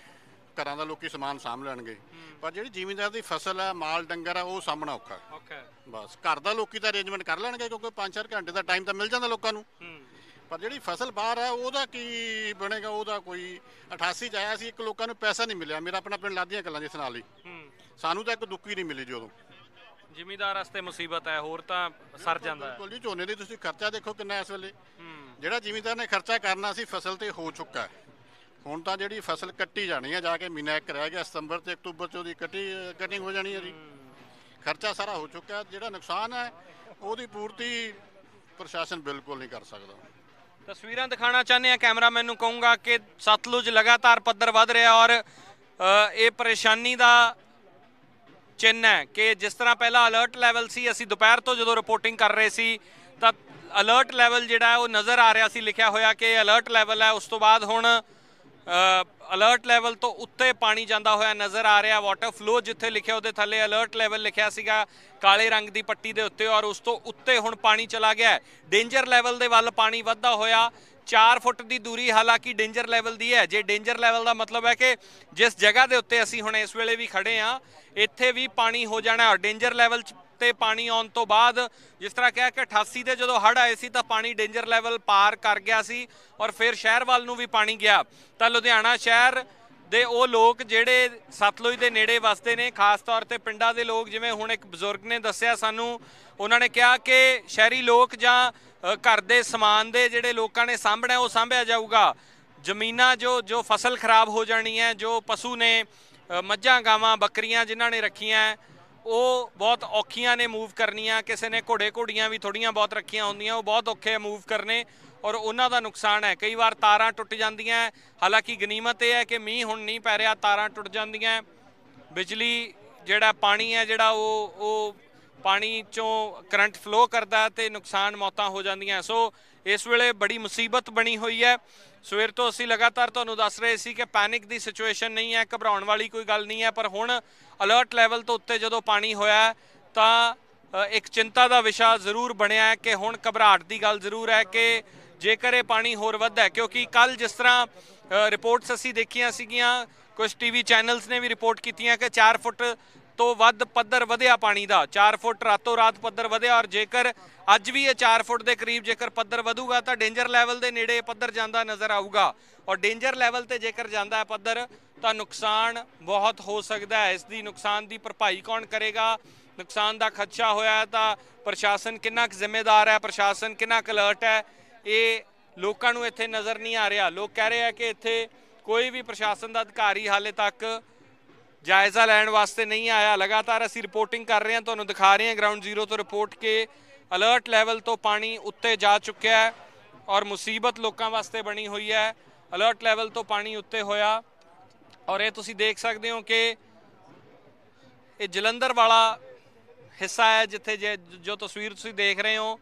ਘਰਾਂ ਦਾ ਲੋਕੀ ਸਮਾਨ ਸਾਂਭ ਲੈਣਗੇ ਪਰ ਜਿਹੜੀ ਜ਼ਿਮੀਂਦਾਰ ਦੀ ਫਸਲ ਆ ਮਾਲ ਡੰਗਰ ਆ ਉਹ ਸਾਹਮਣਾ ਔਖਾ ਔਖਾ ਬਸ ਘਰ ਦਾ ਲੋਕੀ ਤਾਂ ਅਰੇਂਜਮੈਂਟ ਕਰ ਲੈਣਗੇ ਕਿਉਂਕਿ 5-4 ਘੰਟੇ ਦਾ ਟਾਈਮ ਤਾਂ ਮਿਲ ਜਾਂਦਾ ਲੋਕਾਂ ਨੂੰ ਪਰ ਜਿਹੜੀ ਫਸਲ ਬਾਹਰ ਆ ਉਹਦਾ ਕੀ ਬਣੇਗਾ ਉਹਦਾ ਕੋਈ 88 ਚ ਆਇਆ ਸੀ ਇੱਕ ਲੋਕਾਂ ਨੂੰ ਪੈਸਾ ਨਹੀਂ ਮਿਲਿਆ ਮੇਰਾ ਆਪਣਾ ਪਿੰਡ ਲਾਦੀਆਂ ਗੱਲਾਂ ਦੇ ਨਾਲ ਹੀ ਸਾਨੂੰ ਤਾਂ ਇੱਕ ਦੁੱਖੀ ਨਹੀਂ ਮਿਲੀ ਜਦੋਂ ਜ਼ਿਮੀਂਦਾਰ ਵਾਸਤੇ ਮੁਸੀਬਤ ਹੈ ਹੋਰ ਤਾਂ ਸਰ ਜਾਂਦਾ ਬਿਲਕੁਲ ਜੀ ਝੋਨੇ ਦੀ ਤੁਸੀਂ ਖਰਚਾ ਦੇਖੋ ਕਿੰਨਾ ਇਸ ਵੇਲੇ ਜਿਹੜਾ ਜ਼ਿਮੀਂਦਾਰ ਨੇ ਖਰਚਾ ਕਰਨਾ ਸੀ ਫਸਲ ਤੇ ਹੋ ਚੁੱਕਾ ਹੈ ਹੁਣ ਤਾਂ ਜਿਹੜੀ ਫਸਲ ਕੱਟੀ ਜਾਣੀ ਹੈ ਜਾ ਕੇ ਮਹੀਨਾ ਇੱਕ ਰਹਿ ਗਿਆ ਸਤੰਬਰ ਤੇ ਅਕਤੂਬਰ ਚ ਉਹਦੀ ਕੱਟੀ ਕਟਿੰਗ ਹੋ ਜਾਣੀ ਹੈ ਜੀ ਖਰਚਾ ਸਾਰਾ ਹੋ ਚੁੱਕਾ ਜਿਹੜਾ ਨੁਕਸਾਨ ਹੈ ਉਹਦੀ ਪੂਰਤੀ ਪ੍ਰਸ਼ਾਸਨ ਬਿਲਕੁਲ ਨਹੀਂ ਕਰ ਸਕਦਾ ਤਸਵੀਰਾਂ ਦਿਖਾਣਾ ਚਾਹੁੰਦੇ ਆ ਕੈਮਰਾਮੈਨ ਨੂੰ ਕਹੂੰਗਾ ਕਿ ਸਤਲੁਜ ਲਗਾਤਾਰ ਪੱਧਰ ਵਧ ਰਿਹਾ ਔਰ ਇਹ ਪਰੇਸ਼ਾਨੀ ਦਾ ਚਿੰਨ ਹੈ ਕਿ ਜਿਸ ਤਰ੍ਹਾਂ ਪਹਿਲਾਂ ਅਲਰਟ ਲੈਵਲ ਸੀ ਅਸੀਂ ਦੁਪਹਿਰ ਤੋਂ ਜਦੋਂ ਰਿਪੋਰਟਿੰਗ ਕਰ ਰਹੇ ਸੀ ਤਾਂ ਅਲਰਟ ਲੈਵਲ ਜਿਹੜਾ ਉਹ ਨਜ਼ਰ ਆ ਰਿਹਾ ਸੀ ਲਿਖਿਆ ਹੋਇਆ ਕਿ ਅਲਰਟ ਲੈਵਲ ਹੈ ਉਸ ਤੋਂ ਬਾਅਦ ਹੁਣ ਅਲਰਟ ਲੈਵਲ ਤੋਂ ਉੱਤੇ ਪਾਣੀ ਜਾਂਦਾ ਹੋਇਆ ਨਜ਼ਰ ਆ ਰਿਹਾ ਵਾਟਰ ਫਲੋ ਜਿੱਥੇ ਲਿਖਿਆ ਉਹਦੇ ਥੱਲੇ ਅਲਰਟ ਲੈਵਲ ਲਿਖਿਆ ਸੀਗਾ ਕਾਲੇ ਰੰਗ ਦੀ ਪੱਟੀ ਦੇ ਉੱਤੇ ਔਰ ਉਸ ਤੋਂ ਉੱਤੇ ਹੁਣ ਪਾਣੀ ਚਲਾ ਗਿਆ ਡੇਂਜਰ ਲੈਵਲ ਦੇ ਵੱਲ ਪਾਣੀ ਵੱਧਦਾ ਹੋਇਆ 4 ਫੁੱਟ ਦੀ ਦੂਰੀ ਹਾਲਾਂਕਿ ਡੇਂਜਰ ਲੈਵਲ ਦੀ ਹੈ ਜੇ ਡੇਂਜਰ ਲੈਵਲ ਦਾ ਮਤਲਬ ਹੈ ਕਿ ਜਿਸ ਜਗ੍ਹਾ ਦੇ ਉੱਤੇ ਅਸੀਂ ਹੁਣ ਇਸ ਵੇਲੇ ਵੀ ਖੜੇ ਆ ਇੱਥੇ ਵੀ ਪਾਣੀ ਹੋ ਜਾਣਾ ਔਰ ਡੇਂਜਰ ਲੈਵਲ 'ਚ ਤੇ ਪਾਣੀ ਆਉਣ ਤੋਂ ਬਾਅਦ ਜਿਸ ਤਰ੍ਹਾਂ ਕਿਹਾ ਕਿ 88 ਦੇ ਜਦੋਂ ਹੜ ਆਏ ਸੀ ਤਾਂ ਪਾਣੀ ਡੇਂਜਰ ਲੈਵਲ ਪਾਰ ਕਰ ਗਿਆ ਸੀ ਔਰ ਫਿਰ ਸ਼ਹਿਰ ਵੱਲ ਨੂੰ ਵੀ ਪਾਣੀ ਗਿਆ ਤਾਂ ਲੁਧਿਆਣਾ ਸ਼ਹਿਰ ਦੇ ਉਹ ਲੋਕ ਜਿਹੜੇ ਸਤਲੁਜ ਦੇ ਨੇੜੇ ਵਸਦੇ ਨੇ ਖਾਸ ਤੌਰ ਤੇ ਪਿੰਡਾਂ ਦੇ ਲੋਕ ਜਿਵੇਂ ਹੁਣ ਇੱਕ ਬਜ਼ੁਰਗ ਨੇ ਦੱਸਿਆ ਸਾਨੂੰ ਉਹਨਾਂ ਨੇ ਕਿਹਾ ਕਿ ਸ਼ਹਿਰੀ ਲੋਕ ਜਾਂ ਘਰ ਦੇ ਸਮਾਨ ਦੇ ਜਿਹੜੇ ਲੋਕਾਂ ਨੇ ਸਾਂਭਣਾ ਉਹ ਸਾਂਭਿਆ ਜਾਊਗਾ ਜ਼ਮੀਨਾਂ ਜੋ ਜੋ ਫਸਲ ਖਰਾਬ ਹੋ ਜਾਣੀ ਹੈ ਜੋ ਪਸ਼ੂ ਨੇ ਮੱਝਾਂ ਗਾਵਾਂ ਬੱਕਰੀਆਂ ਜਿਨ੍ਹਾਂ ਨੇ ਰੱਖੀਆਂ ਉਹ ਬਹੁਤ ਔਖੀਆਂ ਨੇ ਮੂਵ ਕਰਨੀਆਂ ਕਿਸੇ ਨੇ ਘੋੜੇ ਘੋੜੀਆਂ ਵੀ ਥੋੜੀਆਂ ਬਹੁਤ ਰੱਖੀਆਂ ਹੁੰਦੀਆਂ ਉਹ ਬਹੁਤ ਔਖੇ ਮੂਵ ਕਰਨੇ ਔਰ ਉਹਨਾਂ ਦਾ ਨੁਕਸਾਨ ਹੈ ਕਈ ਵਾਰ ਤਾਰਾਂ ਟੁੱਟ ਜਾਂਦੀਆਂ ਹਾਲਾਂਕਿ ਗਨੀਮਤ ਇਹ ਹੈ ਕਿ ਮੀਂਹ ਹੁਣ ਨਹੀਂ ਪੈ ਰਿਹਾ ਤਾਰਾਂ ਟੁੱਟ ਜਾਂਦੀਆਂ ਬਿਜਲੀ ਜਿਹੜਾ ਪਾਣੀ ਹੈ ਜਿਹੜਾ ਉਹ ਉਹ ਪਾਣੀ ਚੋਂ ਕਰੰਟ ਫਲੋ ਕਰਦਾ ਤੇ ਨੁਕਸਾਨ ਮੌਤਾਂ ਹੋ ਜਾਂਦੀਆਂ ਸੋ ਇਸ ਵੇਲੇ ਬੜੀ ਮੁਸੀਬਤ ਬਣੀ ਹੋਈ ਹੈ ਸਵੇਰ ਤੋਂ ਅਸੀਂ ਲਗਾਤਾਰ ਤੁਹਾਨੂੰ ਦੱਸ ਰਹੇ ਸੀ ਕਿ ਪੈਨਿਕ ਦੀ ਸਿਚੁਏਸ਼ਨ ਨਹੀਂ ਹੈ ਘਬਰਾਉਣ ਵਾਲੀ ਕੋਈ ਗੱਲ ਨਹੀਂ ਹੈ ਪਰ ਹੁਣ ਅਲਰਟ ਲੈਵਲ ਤੋਂ ਉੱਤੇ ਜਦੋਂ ਪਾਣੀ ਹੋਇਆ ਤਾਂ ਇੱਕ ਚਿੰਤਾ ਦਾ ਵਿਸ਼ਾ ਜ਼ਰੂਰ ਬਣਿਆ ਹੈ ਕਿ ਹੁਣ ਘਬਰਾਹਟ ਦੀ ਗੱਲ ਜ਼ਰੂਰ ਹੈ ਕਿ ਜੇਕਰ ਇਹ ਪਾਣੀ ਹੋਰ ਵੱਧਾ ਕਿਉਂਕਿ ਕੱਲ ਜਿਸ ਤਰ੍ਹਾਂ ਰਿਪੋਰਟਸ ਅਸੀਂ ਦੇਖੀਆਂ ਸੀਗੀਆਂ ਕੁਝ ਟੀਵੀ ਚੈਨਲਸ ਨੇ ਵੀ ਰਿਪੋਰਟ ਕੀਤੀਆਂ ਕਿ 4 ਫੁੱਟ ਤੋਂ ਵੱਧ ਪੱਧਰ ਵਧਿਆ ਪਾਣੀ ਦਾ 4 ਫੁੱਟ ਰਾਤੋਂ ਰਾਤ ਪੱਧਰ ਵਧਿਆ ਔਰ ਜੇਕਰ ਅੱਜ ਵੀ ਇਹ 4 ਫੁੱਟ ਦੇ ਕਰੀਬ ਜੇਕਰ ਪੱਧਰ ਵਧੂਗਾ ਤਾਂ ਡੇਂਜਰ ਲੈਵਲ ਦੇ ਨੇੜੇ ਪੱਧਰ ਜਾਂਦਾ ਨਜ਼ਰ ਆਊਗਾ ਔਰ ਡੇਂਜਰ ਲੈਵਲ ਤੇ ਜੇਕਰ ਜਾਂਦਾ ਹੈ ਪੱਧਰ ਤਾਂ ਨੁਕਸਾਨ ਬਹੁਤ ਹੋ ਸਕਦਾ ਹੈ ਇਸ ਦੀ ਨੁਕਸਾਨ ਦੀ ਭਰਪਾਈ ਕੌਣ ਕਰੇਗਾ ਨੁਕਸਾਨ ਦਾ ਖਰਚਾ ਹੋਇਆ ਤਾਂ ਪ੍ਰਸ਼ਾਸਨ ਕਿੰਨਾ ਕੁ ਜ਼ਿੰਮੇਦਾਰ ਹੈ ਪ੍ਰਸ਼ਾਸਨ ਕਿੰਨਾ ਕੁ ਅਲਰਟ ਹੈ ਇਹ ਲੋਕਾਂ ਨੂੰ ਇੱਥੇ ਨਜ਼ਰ ਨਹੀਂ ਆ ਰਿਹਾ ਲੋਕ ਕਹਿ ਰਹੇ ਆ ਕਿ ਇੱਥੇ ਕੋਈ ਵੀ ਪ੍ਰਸ਼ਾਸਨ ਦਾ ਅਧਿਕਾਰੀ ਹਾਲੇ ਤੱਕ ਜਾਇਜ਼ਾ ਲੈਣ ਵਾਸਤੇ ਨਹੀਂ ਆਇਆ ਲਗਾਤਾਰ ਅਸੀਂ ਰਿਪੋਰਟਿੰਗ ਕਰ ਰਹੇ ਹਾਂ ਤੁਹਾਨੂੰ ਦਿਖਾ ਰਹੇ ਹਾਂ ਗਰਾਊਂਡ ਜ਼ੀਰੋ ਤੋਂ ਰਿਪੋਰਟ ਕੇ ਅਲਰਟ ਲੈਵਲ ਤੋਂ ਪਾਣੀ ਉੱਤੇ ਜਾ ਚੁੱਕਿਆ ਹੈ ਔਰ ਮੁਸੀਬਤ ਲੋਕਾਂ ਵਾਸਤੇ ਬਣੀ ਹੋਈ ਹੈ ਅਲਰਟ ਲੈਵਲ ਤੋਂ ਪਾਣੀ ਉੱਤੇ ਹੋਇਆ ਔਰ ਇਹ ਤੁਸੀਂ ਦੇਖ ਸਕਦੇ ਹੋ ਕਿ ਇਹ ਜਲੰਧਰ ਵਾਲਾ ਹਿੱਸਾ ਹੈ ਜਿੱਥੇ ਜੋ ਤਸਵੀਰ ਤੁਸੀਂ ਦੇਖ ਰਹੇ ਹੋ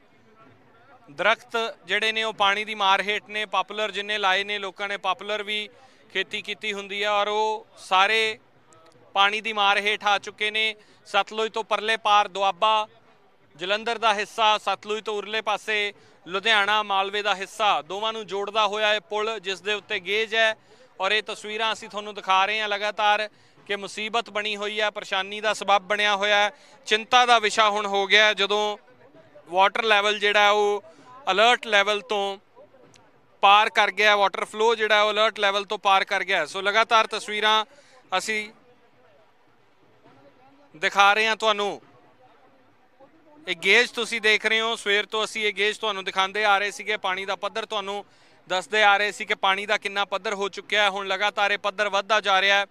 ਦਰਖਤ ਜਿਹੜੇ ਨੇ ਉਹ ਪਾਣੀ ਦੀ ਮਾਰ ਹੇਠ ਨੇ ਪਪੂਲਰ ਜਿੰਨੇ ਲਾਏ ਨੇ ਲੋਕਾਂ ਨੇ ਪਪੂਲਰ ਵੀ ਖੇਤੀ ਕੀਤੀ ਹੁੰਦੀ ਹੈ ਔਰ ਉਹ ਸਾਰੇ ਪਾਣੀ ਦੀ ਮਾਰ ਹੇਠ ਆ ਚੁੱਕੇ ਨੇ ਸਤਲੁਜ ਤੋਂ ਪਰਲੇ ਪਾਰ ਦੁਆਬਾ ਜਲੰਧਰ ਦਾ ਹਿੱਸਾ ਸਤਲੁਜ ਤੋਂ ਉਰਲੇ ਪਾਸੇ ਲੁਧਿਆਣਾ ਮਾਲਵੇ ਦਾ ਹਿੱਸਾ ਦੋਵਾਂ ਨੂੰ ਜੋੜਦਾ ਹੋਇਆ ਇਹ ਪੁਲ ਜਿਸ ਦੇ ਉੱਤੇ ਗੇਜ ਹੈ ਔਰ ਇਹ ਤਸਵੀਰਾਂ ਅਸੀਂ ਤੁਹਾਨੂੰ ਦਿਖਾ ਰਹੇ ਹਾਂ ਲਗਾਤਾਰ ਕਿ ਮੁਸੀਬਤ ਬਣੀ ਹੋਈ ਹੈ ਪਰੇਸ਼ਾਨੀ ਦਾ ਸਬਬ ਬਣਿਆ ਹੋਇਆ ਹੈ ਚਿੰਤਾ ਦਾ ਵਿਸ਼ਾ ਹੁਣ ਹੋ ਗਿਆ ਜਦੋਂ ਵਾਟਰ ਲੈਵਲ ਜਿਹੜਾ ਉਹ ਅਲਰਟ ਲੈਵਲ ਤੋਂ ਪਾਰ ਕਰ ਗਿਆ ਵਾਟਰ ਫਲੋ ਜਿਹੜਾ ਉਹ ਅਲਰਟ ਲੈਵਲ ਤੋਂ ਪਾਰ ਕਰ ਗਿਆ ਸੋ ਲਗਾਤਾਰ ਤਸਵੀਰਾਂ ਅਸੀਂ ਦਿਖਾ ਰਹੇ ਹਾਂ ਤੁਹਾਨੂੰ ਇਹ ਗੇਜ ਤੁਸੀਂ ਦੇਖ ਰਹੇ ਹੋ ਸਵੇਰ ਤੋਂ ਅਸੀਂ ਇਹ ਗੇਜ ਤੁਹਾਨੂੰ ਦਿਖਾਉਂਦੇ ਆ ਰਹੇ ਸੀਗੇ ਪਾਣੀ ਦਾ ਪੱਧਰ ਤੁਹਾਨੂੰ ਦੱਸਦੇ ਆ ਰਹੇ ਸੀ ਕਿ ਪਾਣੀ ਦਾ ਕਿੰਨਾ ਪੱਧਰ ਹੋ ਚੁੱਕਿਆ ਹੈ ਹੁਣ ਲਗਾਤਾਰ ਇਹ ਪੱਧਰ ਵੱਧਦਾ ਜਾ ਰਿਹਾ ਹੈ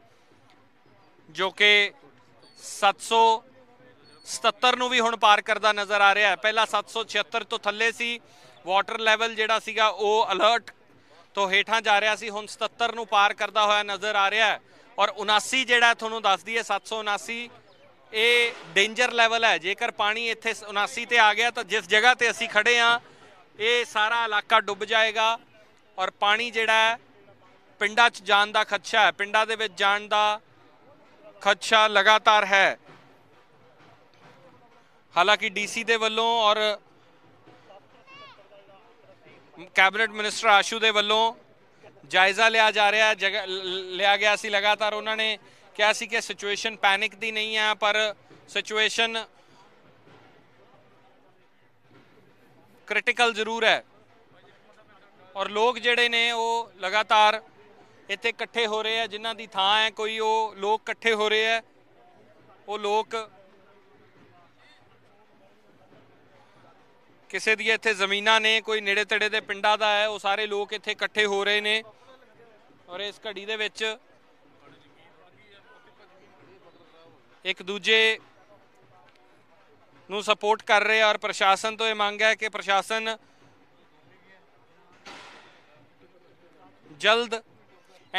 ਜੋ ਕਿ 777 ਨੂੰ ਵੀ ਹੁਣ ਪਾਰ ਕਰਦਾ ਨਜ਼ਰ ਆ ਰਿਹਾ ਹੈ ਪਹਿਲਾਂ 776 ਤੋਂ ਥੱਲੇ ਸੀ ਵਾਟਰ ਲੈਵਲ ਜਿਹੜਾ ਸੀਗਾ ਉਹ ਅਲਰਟ ਤੋਂ ਹੇਠਾਂ ਜਾ ਰਿਹਾ ਸੀ ਹੁਣ 77 ਨੂੰ ਪਾਰ ਕਰਦਾ ਹੋਇਆ ਨਜ਼ਰ ਆ ਰਿਹਾ ਹੈ ਔਰ 79 ਜਿਹੜਾ ਤੁਹਾਨੂੰ ਦੱਸਦੀ ਹੈ 779 ਇਹ ਡੇਂਜਰ ਲੈਵਲ ਹੈ ਜੇਕਰ ਪਾਣੀ ਇੱਥੇ 79 ਤੇ ਆ ਗਿਆ ਤਾਂ ਜਿਸ ਜਗ੍ਹਾ ਤੇ ਅਸੀਂ ਖੜੇ ਆ ਇਹ ਸਾਰਾ ਇਲਾਕਾ ਡੁੱਬ ਜਾਏਗਾ ਔਰ ਪਾਣੀ ਜਿਹੜਾ ਹੈ ਪਿੰਡਾਂ 'ਚ ਜਾਣ ਦਾ ਖਤਸ਼ਾ ਹੈ ਪਿੰਡਾਂ ਦੇ ਵਿੱਚ ਜਾਣ ਦਾ ਖਤਸ਼ਾ ਲਗਾਤਾਰ ਹੈ ਹਾਲਾਂਕਿ ਡੀਸੀ ਦੇ ਵੱਲੋਂ ਔਰ ਕੈਬਨਿਟ ਮਿਨਿਸਟਰ ਆਸ਼ੂ ਦੇ ਵੱਲੋਂ ਜਾਇਜ਼ਾ ਲਿਆ ਜਾ ਰਿਹਾ ਹੈ ਲਿਆ ਗਿਆ ਸੀ ਲਗਾਤਾਰ ਉਹਨਾਂ ਨੇ ਕਿਹਾ ਸੀ ਕਿ ਸਿਚੁਏਸ਼ਨ ਪੈਨਿਕ ਦੀ ਨਹੀਂ ਹੈ ਪਰ ਸਿਚੁਏਸ਼ਨ ਕ੍ਰਿਟੀਕਲ ਜ਼ਰੂਰ ਹੈ ਔਰ ਲੋਕ ਜਿਹੜੇ ਨੇ ਉਹ ਲਗਾਤਾਰ ਇੱਥੇ ਇਕੱਠੇ ਹੋ ਰਹੇ ਆ ਜਿਨ੍ਹਾਂ ਦੀ ਥਾਂ ਹੈ ਕੋਈ ਉਹ ਲੋਕ ਇਕੱਠੇ ਹੋ ਰਹੇ ਆ ਉਹ ਲੋਕ ਕਿਸੇ ਦੀ ਇੱਥੇ ਜ਼ਮੀਨਾਂ ਨੇ ਕੋਈ ਨੇੜੇ ਤੇੜੇ ਦੇ ਪਿੰਡਾਂ ਦਾ ਹੈ ਉਹ ਸਾਰੇ ਲੋਕ ਇੱਥੇ ਇਕੱਠੇ ਹੋ ਰਹੇ ਨੇ ਔਰ ਇਸ ਘੜੀ ਦੇ ਵਿੱਚ ਇੱਕ ਦੂਜੇ ਨੂੰ ਸਪੋਰਟ ਕਰ ਰਹੇ ਔਰ ਪ੍ਰਸ਼ਾਸਨ ਤੋਂ ਇਹ ਮੰਗ ਹੈ ਕਿ ਪ੍ਰਸ਼ਾਸਨ ਜਲਦ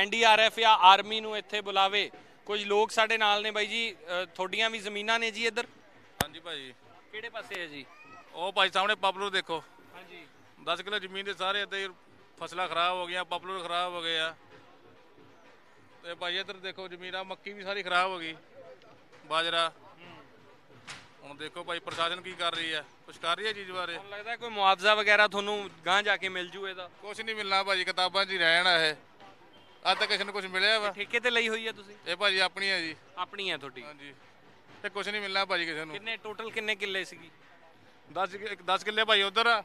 ਐਨਡੀਆਰਐਫ ਜਾਂ ਆਰਮੀ ਨੂੰ ਇੱਥੇ ਬੁਲਾਵੇ ਕੁਝ ਲੋਕ ਸਾਡੇ ਨਾਲ ਨੇ ਬਾਈ ਜੀ ਥੋਡੀਆਂ ਵੀ ਜ਼ਮੀਨਾਂ ਨੇ ਜੀ ਇੱਧਰ ਹਾਂਜੀ ਭਾਈ ਕਿਹੜੇ ਪਾਸੇ ਹੈ ਜੀ ਉਹ ਭਾਈ ਸਾਹਮਣੇ ਪਪਲੂ ਦੇਖੋ ਹਾਂਜੀ 10 ਕਿਲੋ ਜ਼ਮੀਨ ਦੇ ਸਾਰੇ ਇੱਥੇ ਫਸਲਾਂ ਖਰਾਬ ਹੋ ਗਈਆਂ ਪਪਲੂ ਖਰਾਬ ਹੋ ਗਏ ਆ ਤੇ ਭਾਈ ਇੱਧਰ ਦੇਖੋ ਜ਼ਮੀਨਾਂ ਮੱਕੀ ਵੀ ਸਾਰੀ ਖਰਾਬ ਹੋ ਗਈ ਬਾਜਰਾ ਹੁਣ ਦੇਖੋ ਭਾਈ ਪ੍ਰਸ਼ਾਸਨ ਕੀ ਕਰ ਰਹੀ ਹੈ ਕੁਝ ਕਰ ਰਹੀ ਹੈ ਚੀਜ਼ ਬਾਰੇ ਲੱਗਦਾ ਕੋਈ ਮੁਆਵਜ਼ਾ ਵਗੈਰਾ ਤੁਹਾਨੂੰ ਗਾਂ ਜਾ ਕੇ ਮਿਲ ਜੂ ਇਹਦਾ ਕੁਝ ਨਹੀਂ ਮਿਲਣਾ ਭਾਜੀ ਕਿਤਾਬਾਂ 'ਚ ਹੀ ਰਹਿਣਾ ਇਹ ਅੱਜ ਤੱਕ ਕਿਸੇ ਨੂੰ ਕੁਝ ਮਿਲਿਆ ਵਾ ਠੇਕੇ ਤੇ ਲਈ ਹੋਈ ਹੈ ਤੁਸੀਂ ਇਹ ਭਾਜੀ ਆਪਣੀ ਹੈ ਜੀ ਆਪਣੀ ਹੈ ਤੁਹਾਡੀ ਹਾਂਜੀ ਤੇ ਕੁਝ ਨਹੀਂ ਮਿਲਣਾ ਭਾਜੀ ਕਿਸੇ ਨੂੰ ਕਿੰਨੇ ਟੋਟਲ ਕਿੰਨੇ ਕਿੱਲੇ ਸੀਗੀ 10 10 ਕਿੱਲੇ ਭਾਈ ਉਧਰ ਆ